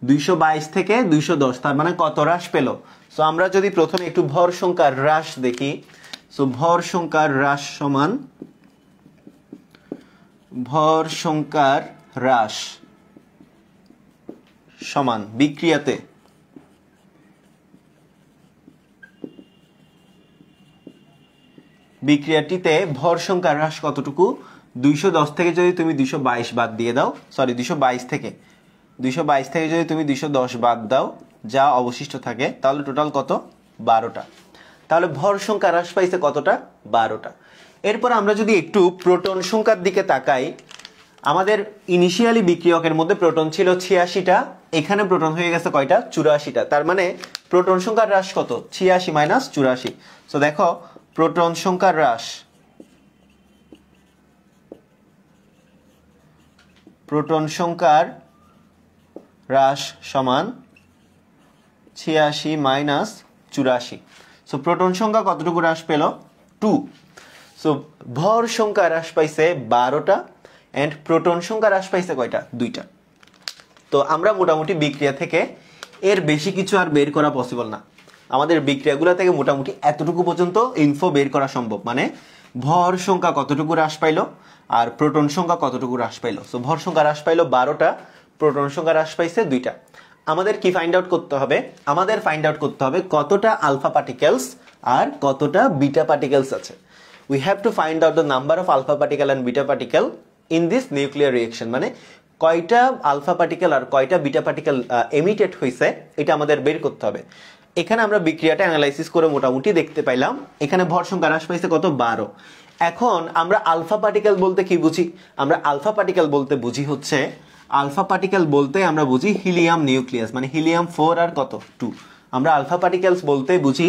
দুইশো বাইশ থেকে দুইশো দশ তার মানে কত হ্রাস পেলো সো আমরা যদি প্রথমে একটু ভর সংখ্যার হ্রাস দেখি সো ভর সংখ্যার হ্রাস সমান ভর সংখ্যার হ্রাস সমান বিক্রিয়াতে বিক্রিয়াটিতে ভর সংখ্যার হ্রাস কতটুকু দুইশো দশ থেকে যদি তুমি দুইশো বাইশ বাদ দিয়ে দাও সরি দুইশো বাইশ থেকে দুইশো বাইশ থেকে যদি তুমি দুইশো দশ বাদ দাও যা অবশিষ্ট থাকে তাহলে টোটাল কত বারোটা তাহলে ভর সংখ্যা হ্রাস পাইছে কতটা বারোটা এরপর আমরা যদি একটু প্রোটন সংখ্যার দিকে তাকাই আমাদের ইনিশিয়ালি বিক্রিয়কের মধ্যে প্রোটন ছিল ছিয়াশিটা এখানে প্রোটন হয়ে গেছে কয়টা চুরাশিটা তার মানে প্রোটন সংখ্যার হ্রাস কত ছিয়াশি মাইনাস চুরাশি তো দেখো প্রোটন সংখ্যার হ্রাস প্রোটন সংখ্যার হ্রাস সমান ছিয়াশি মাইনাস চুরাশি সো প্রোটন সংখ্যা কতটুকু হ্রাস পেল টু সো ভর সংখ্যা হ্রাস পাইছে বারোটা অ্যান্ড প্রোটন সংখ্যা হ্রাস পাইছে কয়টা দুইটা তো আমরা মোটামুটি বিক্রিয়া থেকে এর বেশি কিছু আর বের করা পসিবল না আমাদের বিক্রিয়াগুলো থেকে মোটামুটি এতটুকু পর্যন্ত ইনফো বের করা সম্ভব মানে ভর সংখ্যা কতটুকু হ্রাস পাইল আর প্রোটন সংখ্যা কতটুকু হ্রাস পাইল সো ভর সংখ্যা হ্রাস পাইল বারোটা প্রোটন সংখ্যা হ্রাস পাইছে দুইটা আমাদের কি ফাইন্ড আউট করতে হবে আমাদের ফাইন্ড আউট করতে হবে কতটা আলফা পার্টিকেলস আর কতটা বিটা পার্টিকেলস আছে we have to find out the number of alpha particle and beta particle in this nuclear reaction মানে কয়টা আলফা পার্টিকেল আর কয়টা বিটা পার্টিকেল এমিটেড হয়েছে এটা আমাদের বের করতে হবে এখানে আমরা বিক্রিয়াটা অ্যানালাইসিস করে মোটামুটি দেখতে পাইলাম এখানে ভর সংখ্যা হ্রাস পাইছে কত বারো এখন আমরা আলফা পার্টিকেল বলতে কি বুঝি আমরা আলফা পার্টিকেল বলতে বুঝি হচ্ছে আলফা পার্টিকেল বলতে আমরা বুঝি হিলিয়াম নিউক্লিয়াস মানে হিলিয়াম ফোর আর কত টু আমরা আলফা পার্টিকেলস বলতে বুঝি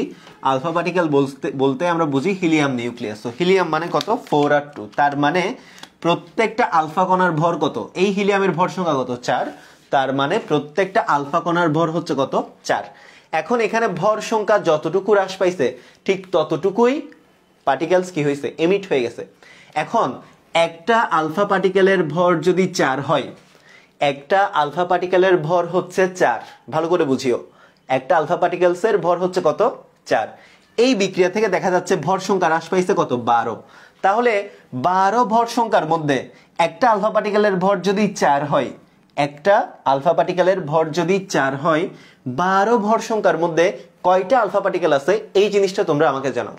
আলফা পার্টিকেল বলতে বলতে আমরা বুঝি হিলিয়াম নিউক্লিয়াস তো হিলিয়াম মানে কত ফোর আর টু তার মানে প্রত্যেকটা আলফা কণার ভর কত এই হিলিয়ামের ভর সংখ্যা কত চার তার মানে প্রত্যেকটা আলফা কণার ভর হচ্ছে কত চার এখন এখানে ভর সংখ্যা যতটুকু হ্রাস পাইছে ঠিক ততটুকুই পার্টিকেলস কি হয়েছে এমিট হয়ে গেছে এখন একটা আলফা পার্টিকেলের ভর যদি চার হয় একটা আলফা পার্টিকেলের ভর হচ্ছে চার ভালো করে বুঝিও একটা আলফা পার্টিকেলসের ভর হচ্ছে কত চার এই বিক্রিয়া থেকে দেখা যাচ্ছে ভর সংখ্যা হ্রাস পাইছে কত বারো তাহলে বারো ভর সংখ্যার মধ্যে একটা আলফা পার্টিকেলের ভর যদি চার হয় একটা আলফা পার্টিকেলের ভর যদি চার হয় বারো ভর সংখ্যার মধ্যে কয়টা আলফা পার্টিকেল আছে এই জিনিসটা তোমরা আমাকে জানাও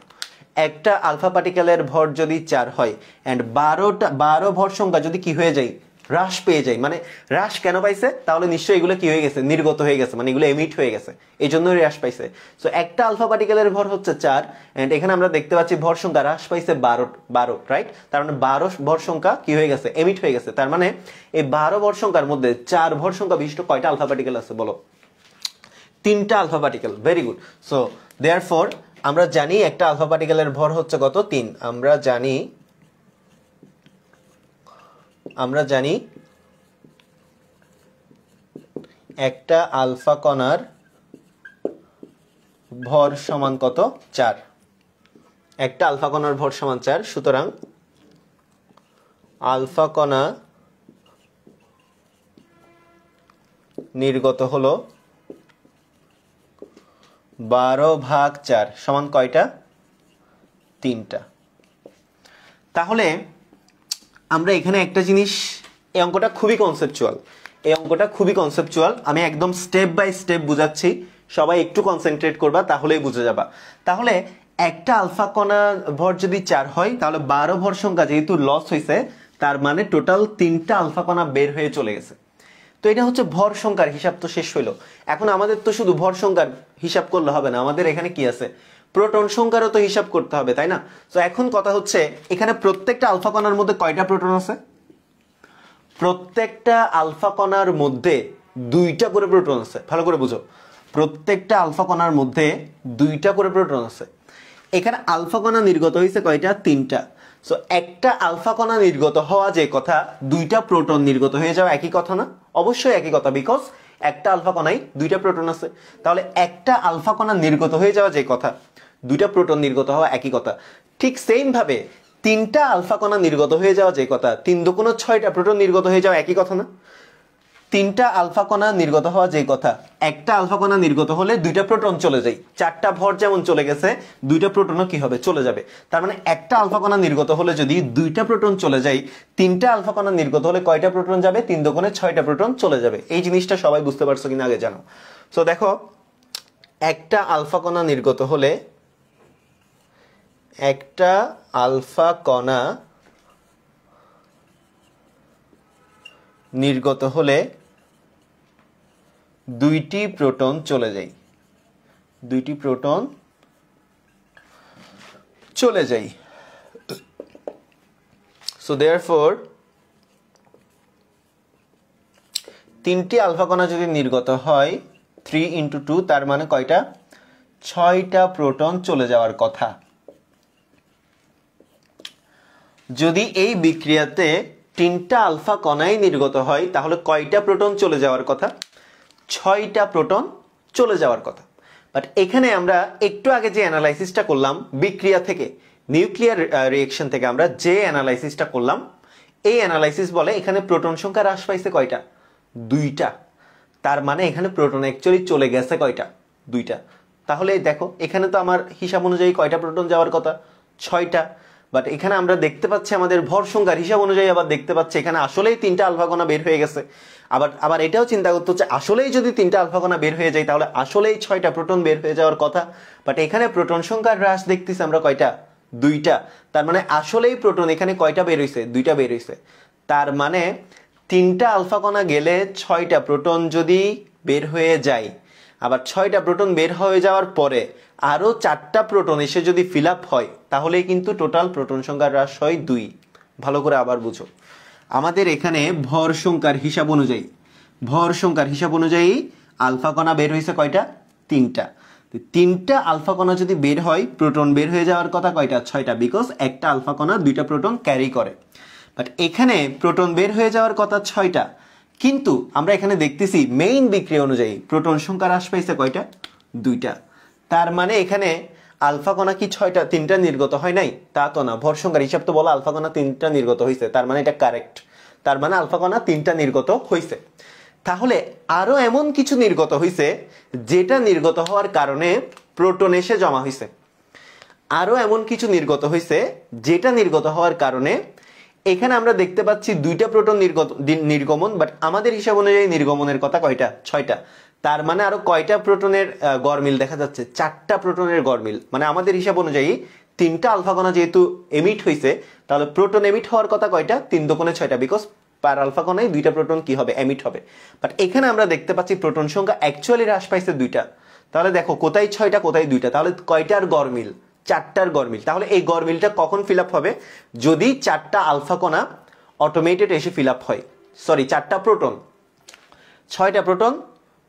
একটা আলফা পার্টিকেলের ভর যদি চার হয় অ্যান্ড বারোটা বারো ভর সংখ্যা যদি কি হয়ে যায় হ্রাস পেয়ে যায় মানে হ্রাস কেন পাইছে তাহলে নিশ্চয়ই এগুলো কি হয়ে গেছে নির্গত হয়ে গেছে মানে এগুলো এমিট হয়ে গেছে এই জন্য হ্রাস পাইছে সো একটা আলফা পার্টিকেলের ভর হচ্ছে চার অ্যান্ড এখানে আমরা দেখতে পাচ্ছি ভর সংখ্যা হ্রাস পাইছে বারো বারো রাইট তার মানে বারো ভর সংখ্যা কি হয়ে গেছে এমিট হয়ে গেছে তার মানে এই বারো ভর সংখ্যার মধ্যে চার ভর সংখ্যা বিশিষ্ট কয়টা আলফা পার্টিকেল আছে বলো তিনটা alpha particle very good so therefore আমরা জানি একটা আলফা পার্টিকেলের ভর হচ্ছে কত তিন আমরা জানি আমরা জানি একটা আলফা কণার ভর সমান কত চার একটা আলফা কণার ভর সমান চার সুতরাং আলফা কণা নির্গত হল বারো ভাগ চার সমান কয়টা তিনটা তাহলে আমরা এখানে একটা জিনিস এই অঙ্কটা খুবই কনসেপচুয়াল এই অঙ্কটা খুবই কনসেপচুয়াল আমি একদম স্টেপ বাই স্টেপ বুঝাচ্ছি সবাই একটু কনসেন্ট্রেট করবা তাহলেই বুঝে যাবা তাহলে একটা আলফা কণা ভর যদি চার হয় তাহলে বারো ভর সংখ্যা যেহেতু লস হয়েছে তার মানে টোটাল তিনটা আলফা কণা বের হয়ে চলে গেছে তো এটা হচ্ছে ভর সংখ্যার হিসাব তো শেষ হইলো এখন আমাদের তো শুধু ভর সংখ্যার হিসাব করলে হবে না আমাদের এখানে কি আছে প্রোটন সংখ্যারও তো হিসাব করতে হবে তাই না তো এখন কথা হচ্ছে এখানে প্রত্যেকটা আলফা কণার মধ্যে কয়টা প্রোটন আছে প্রত্যেকটা আলফা কণার মধ্যে দুইটা করে প্রোটন আছে ভালো করে বুঝো প্রত্যেকটা আলফা কণার মধ্যে দুইটা করে প্রোটন আছে এখানে আলফা কণা নির্গত হয়েছে কয়টা তিনটা সো একটা আলফা কণা নির্গত হওয়া যে কথা দুইটা প্রোটন নির্গত হয়ে যাওয়া একই কথা না অবশ্যই একই কথা বিকজ একটা আলফা কণাই দুইটা প্রোটন আছে তাহলে একটা আলফা কণা নির্গত হয়ে যাওয়া যে কথা দুইটা প্রোটন নির্গত হওয়া একই কথা ঠিক সেইমভাবে তিনটা আলফা কণা নির্গত হয়ে যাওয়া যে কথা তিন দোকোনো ছয়টা প্রোটন নির্গত হয়ে যাওয়া একই কথা না তিনটা আলফা কণা নির্গত হওয়া যে কথা একটা আলফা কণা নির্গত হলে দুইটা প্রোটন চলে যায় চারটা ভর যেমন চলে গেছে দুইটা প্রোটনও কি হবে চলে যাবে তার মানে একটা আলফা কণা নির্গত হলে যদি দুইটা প্রোটন চলে যায় তিনটা আলফা কণা নির্গত হলে কয়টা প্রোটন যাবে তিন দোকানে ছয়টা প্রোটন চলে যাবে এই জিনিসটা সবাই বুঝতে পারছো কিনা আগে জানো সো দেখো একটা আলফা কণা নির্গত হলে একটা আলফা কণা নির্গত হলে দুইটি প্রোটন চলে যায় দুইটি প্রোটন চলে যাই সো দেয়ারফোর তিনটি আলফা কণা যদি নির্গত হয় থ্রি ইন্টু টু তার মানে কয়টা ছয়টা প্রোটন চলে যাওয়ার কথা যদি এই বিক্রিয়াতে তিনটা আলফা কণাই নির্গত হয় তাহলে কয়টা প্রোটন চলে যাওয়ার কথা ছয়টা প্রোটন চলে যাওয়ার কথা বাট এখানে আমরা একটু আগে যে অ্যানালাইসিসটা করলাম বিক্রিয়া থেকে নিউক্লিয়ার রিয়েকশন থেকে আমরা যে অ্যানালাইসিসটা করলাম এই অ্যানালাইসিস বলে এখানে প্রোটন সংখ্যা হ্রাস পাইছে কয়টা দুইটা তার মানে এখানে প্রোটন অ্যাকচুয়ালি চলে গেছে কয়টা দুইটা তাহলে দেখো এখানে তো আমার হিসাব অনুযায়ী কয়টা প্রোটন যাওয়ার কথা ছয়টা বাট এখানে আমরা দেখতে পাচ্ছি আমাদের ভর সংখ্যার হিসাব অনুযায়ী আবার দেখতে পাচ্ছি এখানে আসলেই তিনটা আলফাগোনা বের হয়ে গেছে আবার আবার এটাও চিন্তা করতে হচ্ছে আসলেই যদি তিনটা আলফাগোনা বের হয়ে যায় তাহলে আসলেই ছয়টা প্রোটন বের হয়ে যাওয়ার কথা বাট এখানে প্রোটন সংখ্যার হ্রাস দেখতেছি আমরা কয়টা দুইটা তার মানে আসলেই প্রোটন এখানে কয়টা বের হয়েছে দুইটা বের হয়েছে তার মানে তিনটা আলফাকোনা গেলে ছয়টা প্রোটন যদি বের হয়ে যায় আবার ছয়টা প্রোটন বের হয়ে যাওয়ার পরে আরও চারটা প্রোটন এসে যদি ফিল হয় তাহলে কিন্তু টোটাল প্রোটন সংখ্যা হ্রাস হয় দুই ভালো করে আবার বুঝো আমাদের এখানে ভর সংখ্যার হিসাব অনুযায়ী ভর সংখ্যার হিসাব অনুযায়ী আলফা কণা বের হয়েছে কয়টা তিনটা তিনটা আলফা কণা যদি বের হয় প্রোটন বের হয়ে যাওয়ার কথা কয়টা ছয়টা বিকজ একটা আলফা কণা দুইটা প্রোটন ক্যারি করে বাট এখানে প্রোটন বের হয়ে যাওয়ার কথা ছয়টা কিন্তু আমরা এখানে দেখতেছি মেইন বিক্রিয়া অনুযায়ী প্রোটন সংখ্যা হ্রাস পাইছে কয়টা দুইটা তার মানে এখানে আলফা কণা কি ছয়টা তিনটা নির্গত হয় নাই তা তো না ভর সংখ্যার হিসাব তো বলা আলফা কণা তিনটা নির্গত হয়েছে তার মানে এটা কারেক্ট তার মানে আলফা কণা তিনটা নির্গত হয়েছে তাহলে আরও এমন কিছু নির্গত হয়েছে যেটা নির্গত হওয়ার কারণে প্রোটন এসে জমা হয়েছে আরও এমন কিছু নির্গত হয়েছে যেটা নির্গত হওয়ার কারণে এখানে আমরা দেখতে পাচ্ছি দুইটা প্রোটন নির্গত নির্গমন বাট আমাদের হিসাব অনুযায়ী নির্গমনের কথা কয়টা ছয়টা তার মানে আরও কয়টা প্রোটনের গরমিল দেখা যাচ্ছে চারটা প্রোটনের গরমিল মানে আমাদের হিসাব অনুযায়ী তিনটা আলফাগোনা যেহেতু এমিট হয়েছে তাহলে প্রোটন এমিট হওয়ার কথা কয়টা তিন দোকানে ছয়টা বিকজ পার আলফাগোনায় দুইটা প্রোটন কি হবে এমিট হবে বাট এখানে আমরা দেখতে পাচ্ছি প্রোটন সংখ্যা অ্যাকচুয়ালি হ্রাস পাইছে দুইটা তাহলে দেখো কোথায় ছয়টা কোথায় দুইটা তাহলে কয়টার গড় মিল চারটার গড় মিল তাহলে এই গরমিলটা কখন ফিল আপ হবে যদি চারটা আলফাকোনা অটোমেটেড এসে ফিল আপ হয় সরি চারটা প্রোটন ছয়টা প্রোটন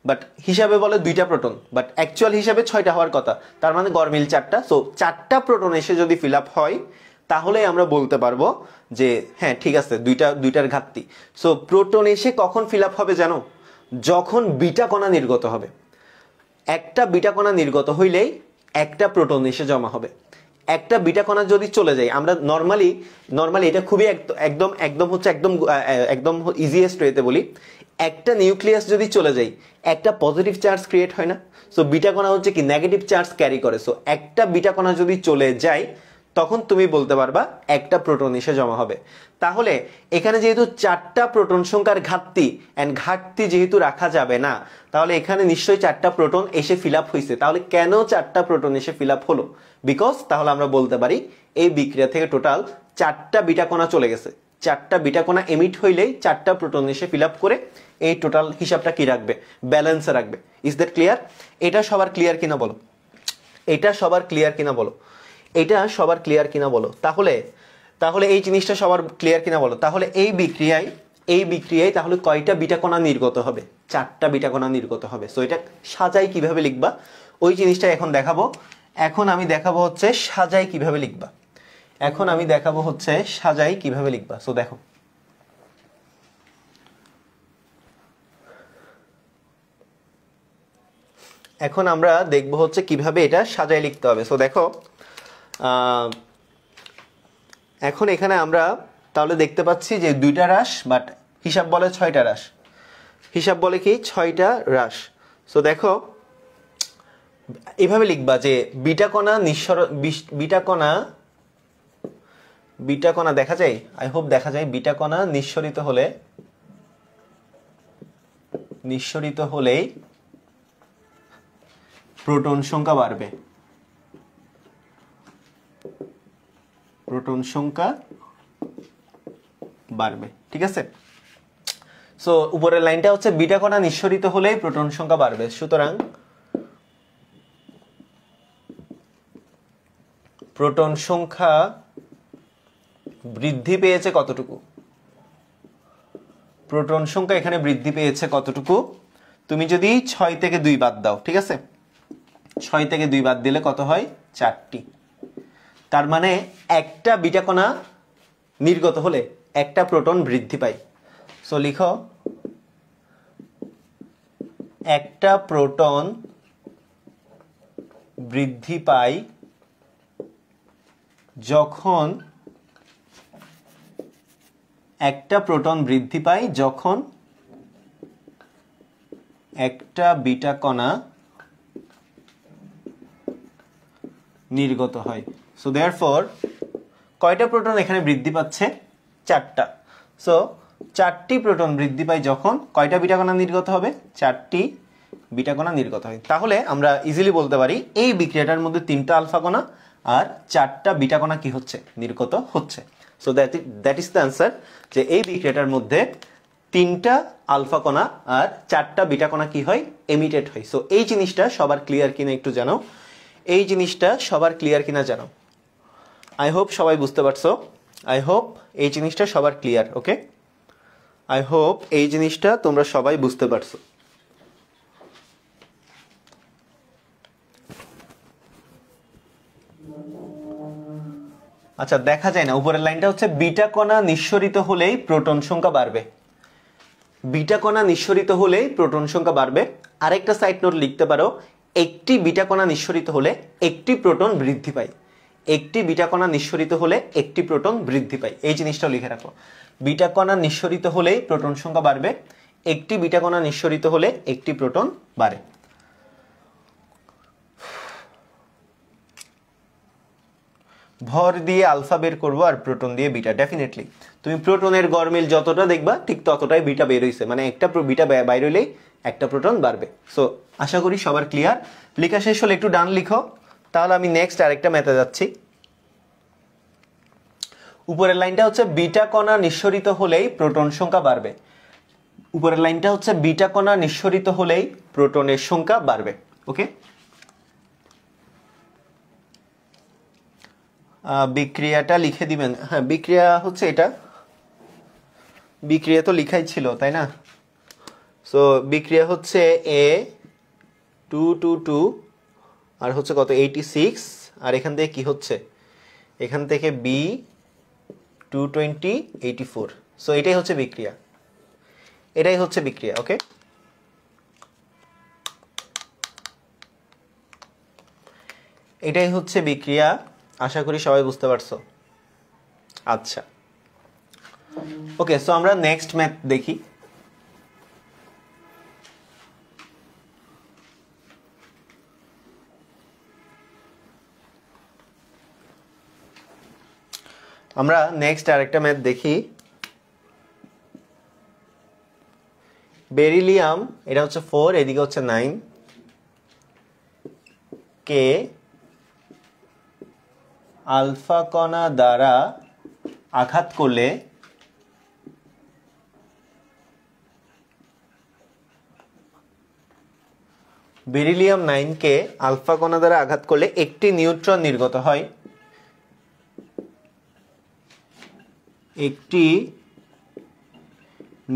বাট হিসাবে বলে দুইটা প্রোটন বাট অ্যাকচুয়াল হিসাবে ছয়টা হওয়ার কথা তার মানে গরমিল চারটা সো চারটা প্রোটন এসে যদি ফিল আপ হয় তাহলে আমরা বলতে পারবো যে হ্যাঁ ঠিক আছে দুইটা দুইটার ঘাটতি সো প্রোটন এসে কখন ফিল আপ হবে জানো যখন বিটা কণা নির্গত হবে একটা বিটা কণা নির্গত হইলেই একটা প্রোটন এসে জমা হবে একটা বিটা কণা যদি চলে যায় আমরা নর্মালি নর্মালি এটা খুবই একদম একদম হচ্ছে একদম একদম ইজিয়েস্ট ওয়েতে বলি একটা নিউক্লিয়াস যদি চলে যায় একটা পজিটিভ চার্জ ক্রিয়েট হয় না সো বিটা কণা হচ্ছে কি নেগেটিভ চার্জ ক্যারি করে সো একটা বিটা কণা যদি চলে যায় তখন তুমি বলতে পারবা একটা প্রোটন এসে জমা হবে তাহলে এখানে যেহেতু চারটা প্রোটন সংখ্যার ঘাটতি অ্যান্ড ঘাটতি যেহেতু রাখা যাবে না তাহলে এখানে নিশ্চয়ই চারটা প্রোটন এসে ফিল আপ হয়েছে তাহলে কেন চারটা প্রোটন এসে ফিল আপ হলো বিকজ তাহলে আমরা বলতে পারি এই বিক্রিয়া থেকে টোটাল চারটা বিটাকোনা চলে গেছে চারটা বিটাকোনা এমিট হইলেই চারটা প্রোটন এসে ফিল আপ করে এই টোটাল হিসাবটা কি রাখবে ব্যালেন্সে রাখবে ইজ দ্যাট ক্লিয়ার এটা সবার ক্লিয়ার কিনা বলো এটা সবার ক্লিয়ার কিনা বলো এটা সবার ক্লিয়ার কিনা বলো তাহলে তাহলে এই জিনিসটা সবার ক্লিয়ার কিনা বলো তাহলে এই বিক্রিয়ায় এই বিক্রিয়ায় তাহলে কয়টা বিটাকোনা নির্গত হবে চারটা বিটাকণা নির্গত হবে সো এটা সাজাই কিভাবে লিখবা ওই জিনিসটা এখন দেখাবো এখন আমি দেখাবো হচ্ছে সাজাই কিভাবে লিখবা এখন আমি দেখাবো হচ্ছে সাজাই কিভাবে লিখবা সো দেখো এখন আমরা দেখব হচ্ছে কিভাবে এটা সাজায় লিখতে হবে সো দেখো এখন এখানে আমরা তাহলে দেখতে পাচ্ছি যে দুইটা হ্রাস বাট হিসাব বলে ছয়টা রাশ হিসাব বলে কি ছয়টা হ্রাস সো দেখো এভাবে লিখবা যে বিটাকণা নিঃসর বিটাকণা বিটাকণা দেখা যায় আই হোপ দেখা যায় বিটাকণা নিঃসরিত হলে নিঃসরিত হলেই প্রোটন সংখ্যা বাড়বে প্রোটন সংখ্যা বাড়বে ঠিক আছে সো উপরের লাইনটা হচ্ছে বিটা কণা নিঃসরিত হলেই প্রোটন সংখ্যা বাড়বে সুতরাং প্রোটন সংখ্যা বৃদ্ধি পেয়েছে কতটুকু প্রোটন সংখ্যা এখানে বৃদ্ধি পেয়েছে কতটুকু তুমি যদি ছয় থেকে দুই বাদ দাও ঠিক আছে ছয় থেকে দুই বাদ দিলে কত হয় চারটি তার মানে একটা বিটাকণা নির্গত হলে একটা প্রোটন বৃদ্ধি পায় সো লিখো একটা প্রোটন বৃদ্ধি পায় যখন একটা প্রোটন বৃদ্ধি পায় যখন একটা বিটা কণা নির্গত হয় সো দেয়ার ফর কয়টা প্রোটন এখানে বৃদ্ধি পাচ্ছে চারটা সো চারটি প্রোটন বৃদ্ধি পায় যখন কয়টা বিটাকণা নির্গত হবে চারটি বিটাকণা নির্গত হয় তাহলে আমরা ইজিলি বলতে পারি এই বিক্রিয়াটার মধ্যে তিনটা আলফাকণা আর চারটা বিটাকণা কি হচ্ছে নির্গত হচ্ছে so that that is the answer যে এই বিক্রিয়াটার মধ্যে তিনটা আলফাকণা আর চারটা বিটাকণা কি হয় এমিটেড হয় সো এই জিনিসটা সবার ক্লিয়ার কিনা একটু জানাও এই জিনিসটা সবার ক্লিয়ার কিনা জানো আই হোপ সবাই বুঝতে পারছো আই হোপ এই জিনিসটা সবার ক্লিয়ার ওকে আই হোপ এই জিনিসটা তোমরা সবাই বুঝতে পারছো আচ্ছা দেখা যায় না উপরের লাইনটা হচ্ছে বিটা কণা নিঃসরিত হলেই প্রোটন সংখ্যা বাড়বে বিটা কণা নিঃসরিত হলেই প্রোটন সংখ্যা বাড়বে আরেকটা সাইড নোট লিখতে পারো একটি বিটাকণা নিঃসরিত হলে একটি প্রোটন বৃদ্ধি পায় একটি বিটাকণা নিঃসরিত হলে একটি প্রোটন বৃদ্ধি পায় এই জিনিসটাও লিখে রাখো বিটাকণা নিঃসরিত হলেই প্রোটন সংখ্যা বাড়বে একটি বিটাকণা নিঃসরিত হলে একটি প্রোটন বাড়ে ভর দিয়ে আলফা বের করবো আর প্রোটন দিয়ে বিটা ডেফিনেটলি তুমি প্রোটনের গরমিল যতটা দেখবা ঠিক ততটাই বিটা বের হয়েছে মানে একটা বিটা বাইর হইলেই একটা প্রোটন বাড়বে সো আশা করি সবার ক্লিয়ার লেখা শেষ হলে একটু ডান লিখো তাহলে আমি নেক্সট আরেকটা ম্যাথে যাচ্ছি উপরের লাইনটা হচ্ছে বিটা কণা নিঃসরিত হলেই প্রোটন সংখ্যা বাড়বে উপরের লাইনটা হচ্ছে বিটা কণা নিঃসরিত হলেই প্রোটনের সংখ্যা বাড়বে ওকে বিক্রিয়াটা লিখে দিবেন হ্যাঁ বিক্রিয়া হচ্ছে এটা বিক্রিয়া তো লিখাই ছিল তাই না সো বিক্রিয়া হচ্ছে এ টু টু টু আর হচ্ছে কত এইটি সিক্স আর এখান থেকে কি হচ্ছে এখান থেকে B two twenty eighty four so এটাই হচ্ছে বিক্রিয়া এটাই হচ্ছে বিক্রিয়া ওকে এটাই হচ্ছে বিক্রিয়া আশা করি সবাই বুঝতে পারছো আচ্ছা ওকে সো আমরা নেক্সট ম্যাথ দেখি আমরা নেক্সট আরেকটা ম্যাথ দেখি বেরিলিয়াম এটা হচ্ছে ফোর এদিকে হচ্ছে নাইন কে আলফা কণা দ্বারা আঘাত করলে বেরিলিয়াম নাইনকে আলফা কণা দ্বারা আঘাত করলে একটি নিউট্রন নির্গত হয় একটি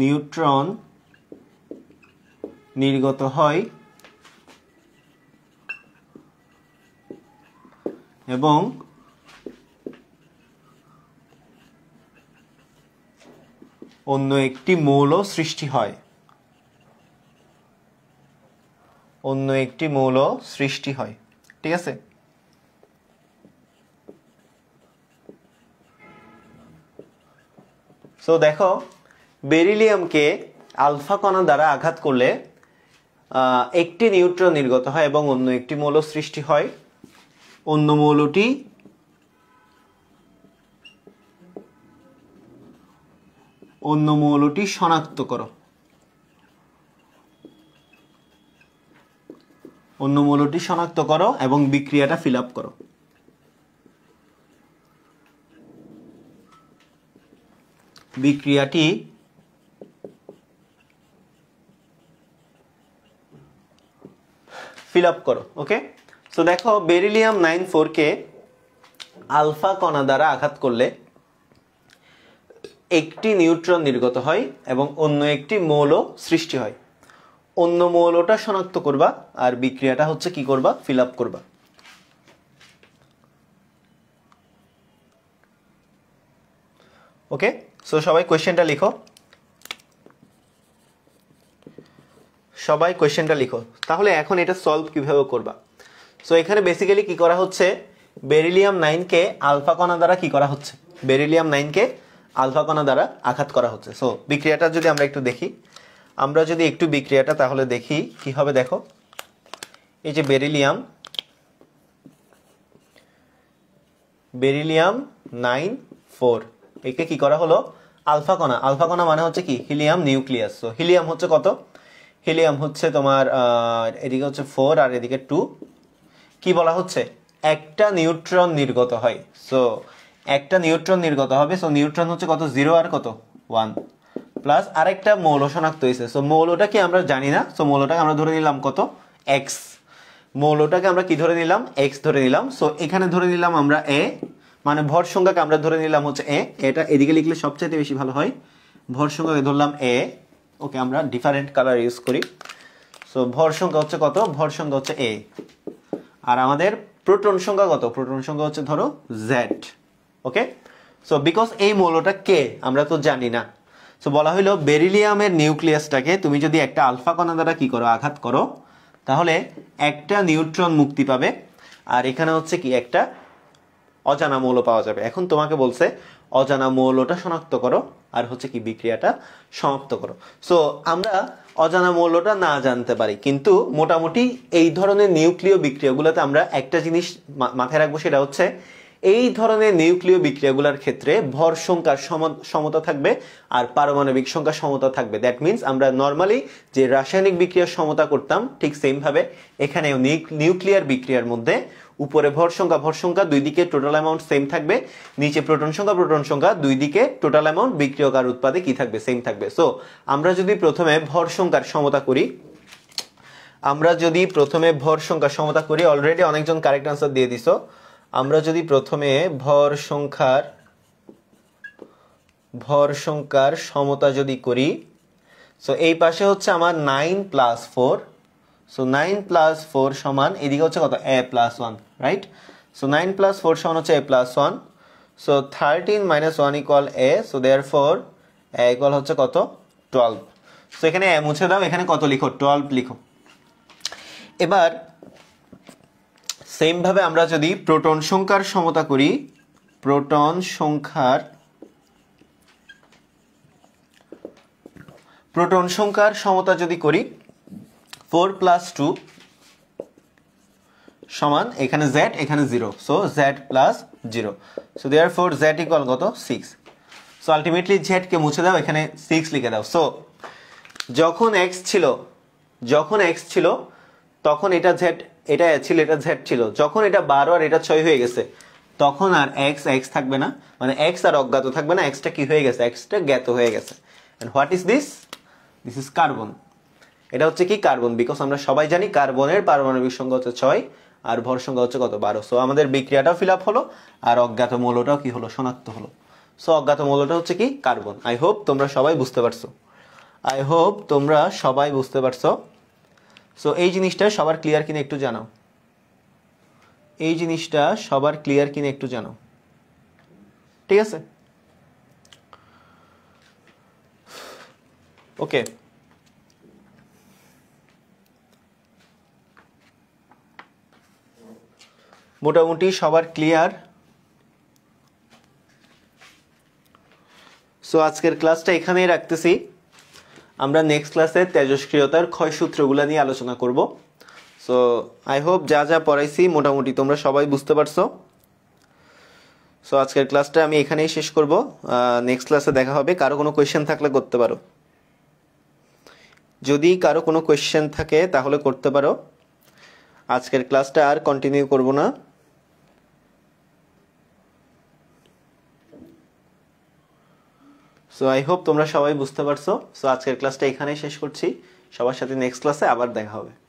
নিউট্রন নির্গত হয় এবং অন্য একটি মৌল সৃষ্টি হয় অন্য একটি মৌল সৃষ্টি হয় ঠিক আছে সো দেখো বেরিলিয়ামকে আলফা কণা দ্বারা আঘাত করলে একটি নিউট্রন নির্গত হয় এবং অন্য একটি মৌল সৃষ্টি হয় অন্য মৌলটি অন্য মৌলটি শনাক্ত করো অন্য মৌলটি শনাক্ত করো এবং বিক্রিয়াটা ফিল আপ করো বিক্রিয়াটি ফিল আপ করো ওকে সো দেখো বেরিলিয়াম নাইন ফোরকে আলফা কণা দ্বারা আঘাত করলে একটি নিউট্রন নির্গত হয় এবং অন্য একটি মৌলও সৃষ্টি হয় অন্য মৌলটা শনাক্ত করবা আর বিক্রিয়াটা হচ্ছে কি করবা ফিল আপ করবা ওকে সো সবাই কোয়েশ্চেনটা লিখো সবাই কোয়েশ্চেনটা লিখো তাহলে এখন এটা সলভ কিভাবে করবা সো এখানে বেসিক্যালি কি করা হচ্ছে বেরিলিয়াম নাইনকে আলফা কণা দ্বারা কি করা হচ্ছে বেরিলিয়াম নাইনকে আলফা কণা দ্বারা আঘাত করা হচ্ছে সো বিক্রিয়াটা যদি আমরা একটু দেখি আমরা যদি একটু বিক্রিয়াটা তাহলে দেখি কি হবে দেখো এই যে বেরিলিয়াম বেরিলিয়াম নাইন ফোর একে কি করা হলো আলফা কণা আলফা কণা মানে হচ্ছে কি হিলিয়াম নিউক্লিয়াস সো হিলিয়াম হচ্ছে কত হিলিয়াম হচ্ছে তোমার এদিকে হচ্ছে ফোর আর এদিকে টু কি বলা হচ্ছে একটা নিউট্রন নির্গত হয় সো একটা নিউট্রন নির্গত হবে সো নিউট্রন হচ্ছে কত জিরো আর কত ওয়ান প্লাস আরেকটা মৌল শনাক্ত হয়েছে সো মৌলটা কি আমরা জানি না সো মৌলটাকে আমরা ধরে নিলাম কত এক্স মৌলটাকে আমরা কি ধরে নিলাম এক্স ধরে নিলাম সো এখানে ধরে নিলাম আমরা এ মানে ভর সংখ্যাকে আমরা ধরে নিলাম হচ্ছে এ এটা এদিকে লিখলে সবচেয়ে বেশি ভালো হয় ভর সংখ্যাকে ধরলাম এ ওকে আমরা ডিফারেন্ট কালার ইউজ করি সো ভর সংখ্যা হচ্ছে কত ভর সংখ্যা হচ্ছে এ আর আমাদের প্রোটন সংখ্যা কত প্রোটন সংখ্যা হচ্ছে ধরো জেড ওকে সো বিকজ এই মৌলটা কে আমরা তো জানি না সো বলা হইল বেরিলিয়ামের নিউক্লিয়াসটাকে তুমি যদি একটা আলফা কণা দ্বারা কী করো আঘাত করো তাহলে একটা নিউট্রন মুক্তি পাবে আর এখানে হচ্ছে কি একটা অজানা মৌল পাওয়া যাবে এখন তোমাকে বলছে অজানা মৌলটা শনাক্ত করো আর হচ্ছে কি বিক্রিয়াটা সমাপ্ত করো সো আমরা অজানা মৌলটা না জানতে পারি কিন্তু মোটামুটি এই ধরনের নিউক্লিয় বিক্রিয়াগুলোতে আমরা একটা জিনিস মাথায় রাখবো সেটা হচ্ছে এই ধরনের নিউক্লিয় বিক্রিয়াগুলোর ক্ষেত্রে ভর সংখ্যার সমতা থাকবে আর পারমাণবিক সংখ্যা সমতা থাকবে দ্যাট মিনস আমরা নর্মালি যে রাসায়নিক বিক্রিয়ার সমতা করতাম ঠিক সেমভাবে এখানেও নিউক্লিয়ার বিক্রিয়ার মধ্যে উপরে ভর সংখ্যা ভর সংখ্যা দুই দিকে টোটাল অ্যামাউন্ট সেম থাকবে নিচে প্রোটন সংখ্যা প্রোটন সংখ্যা দুই দিকে টোটাল অ্যামাউন্ট বিক্রিয়ক আর উৎপাদে কি থাকবে সেম থাকবে সো আমরা যদি প্রথমে ভর সংখ্যার সমতা করি আমরা যদি প্রথমে ভর সংখ্যা সমতা করি অলরেডি অনেকজন কারেক্ট আনসার দিয়ে দিছ আমরা যদি প্রথমে ভর সংখ্যার ভর সংখ্যার সমতা যদি করি সো এই পাশে হচ্ছে আমার nine plus four so nine plus four সমান এদিকে হচ্ছে কত A plus one right so nine plus four সমান হচ্ছে A plus one so thirteen minus one equal A so therefore A equal হচ্ছে কত টুয়েলভ সো এখানে এ মুছে দাও এখানে কত লিখো টুয়েলভ লিখো এবার সেমভাবে আমরা যদি প্রোটন সংখ্যার সমতা করি প্রোটন সংখ্যার প্রোটন সংখ্যার সমতা যদি করি ফোর প্লাস টু সমান এখানে জেড এখানে zero so Z plus zero so therefore Z equal কত সিক্স সো আলটিমেটলি জ্যাডকে মুছে দাও এখানে সিক্স লিখে দাও সো যখন এক্স ছিল যখন এক্স ছিল তখন এটা জেড এটা ছিল এটা জেড ছিল যখন এটা বারো আর এটা ছয় হয়ে গেছে তখন আর এক্স এক্স থাকবে না মানে এক্স আর অজ্ঞাত থাকবে না এক্সটা কি হয়ে গেছে এক্সটা জ্ঞাত হয়ে গেছে and what is this this is carbon এটা হচ্ছে কি কার্বন বিকজ আমরা সবাই জানি কার্বনের পারমাণবিক সংখ্যা হচ্ছে ছয় আর ভর সংখ্যা হচ্ছে কত বারো সো আমাদের বিক্রিয়াটাও ফিল আপ হলো আর অজ্ঞাত মৌলটাও কি হলো শনাক্ত হলো সো অজ্ঞাত মৌলটা হচ্ছে কি কার্বন আই হোপ তোমরা সবাই বুঝতে পারছো আই হোপ তোমরা সবাই বুঝতে পারছো সো এই জিনিসটা সবার ক্লিয়ার কিনে একটু জানাও এই জিনিসটা সবার ক্লিয়ার কিনে একটু জানাও ঠিক আছে ওকে মোটামুটি সবার ক্লিয়ার সো আজকের ক্লাসটা এখানেই রাখতেছি আমরা নেক্সট ক্লাসে তেজস্ক্রিয়তার ক্ষয় সূত্রগুলো নিয়ে আলোচনা করব সো আই হোপ যা যা পড়াইছি মোটামুটি তোমরা সবাই বুঝতে পারছো সো আজকের ক্লাসটা আমি এখানেই শেষ করব নেক্সট ক্লাসে দেখা হবে কারো কোনো কোয়েশ্চেন থাকলে করতে পারো যদি কারো কোনো কোয়েশ্চেন থাকে তাহলে করতে পারো আজকের ক্লাসটা আর কন্টিনিউ করব না সো আই হোপ তোমরা সবাই বুঝতে পারছো সো আজকের ক্লাসটা এখানেই শেষ করছি সবার সাথে নেক্সট ক্লাসে আবার দেখা হবে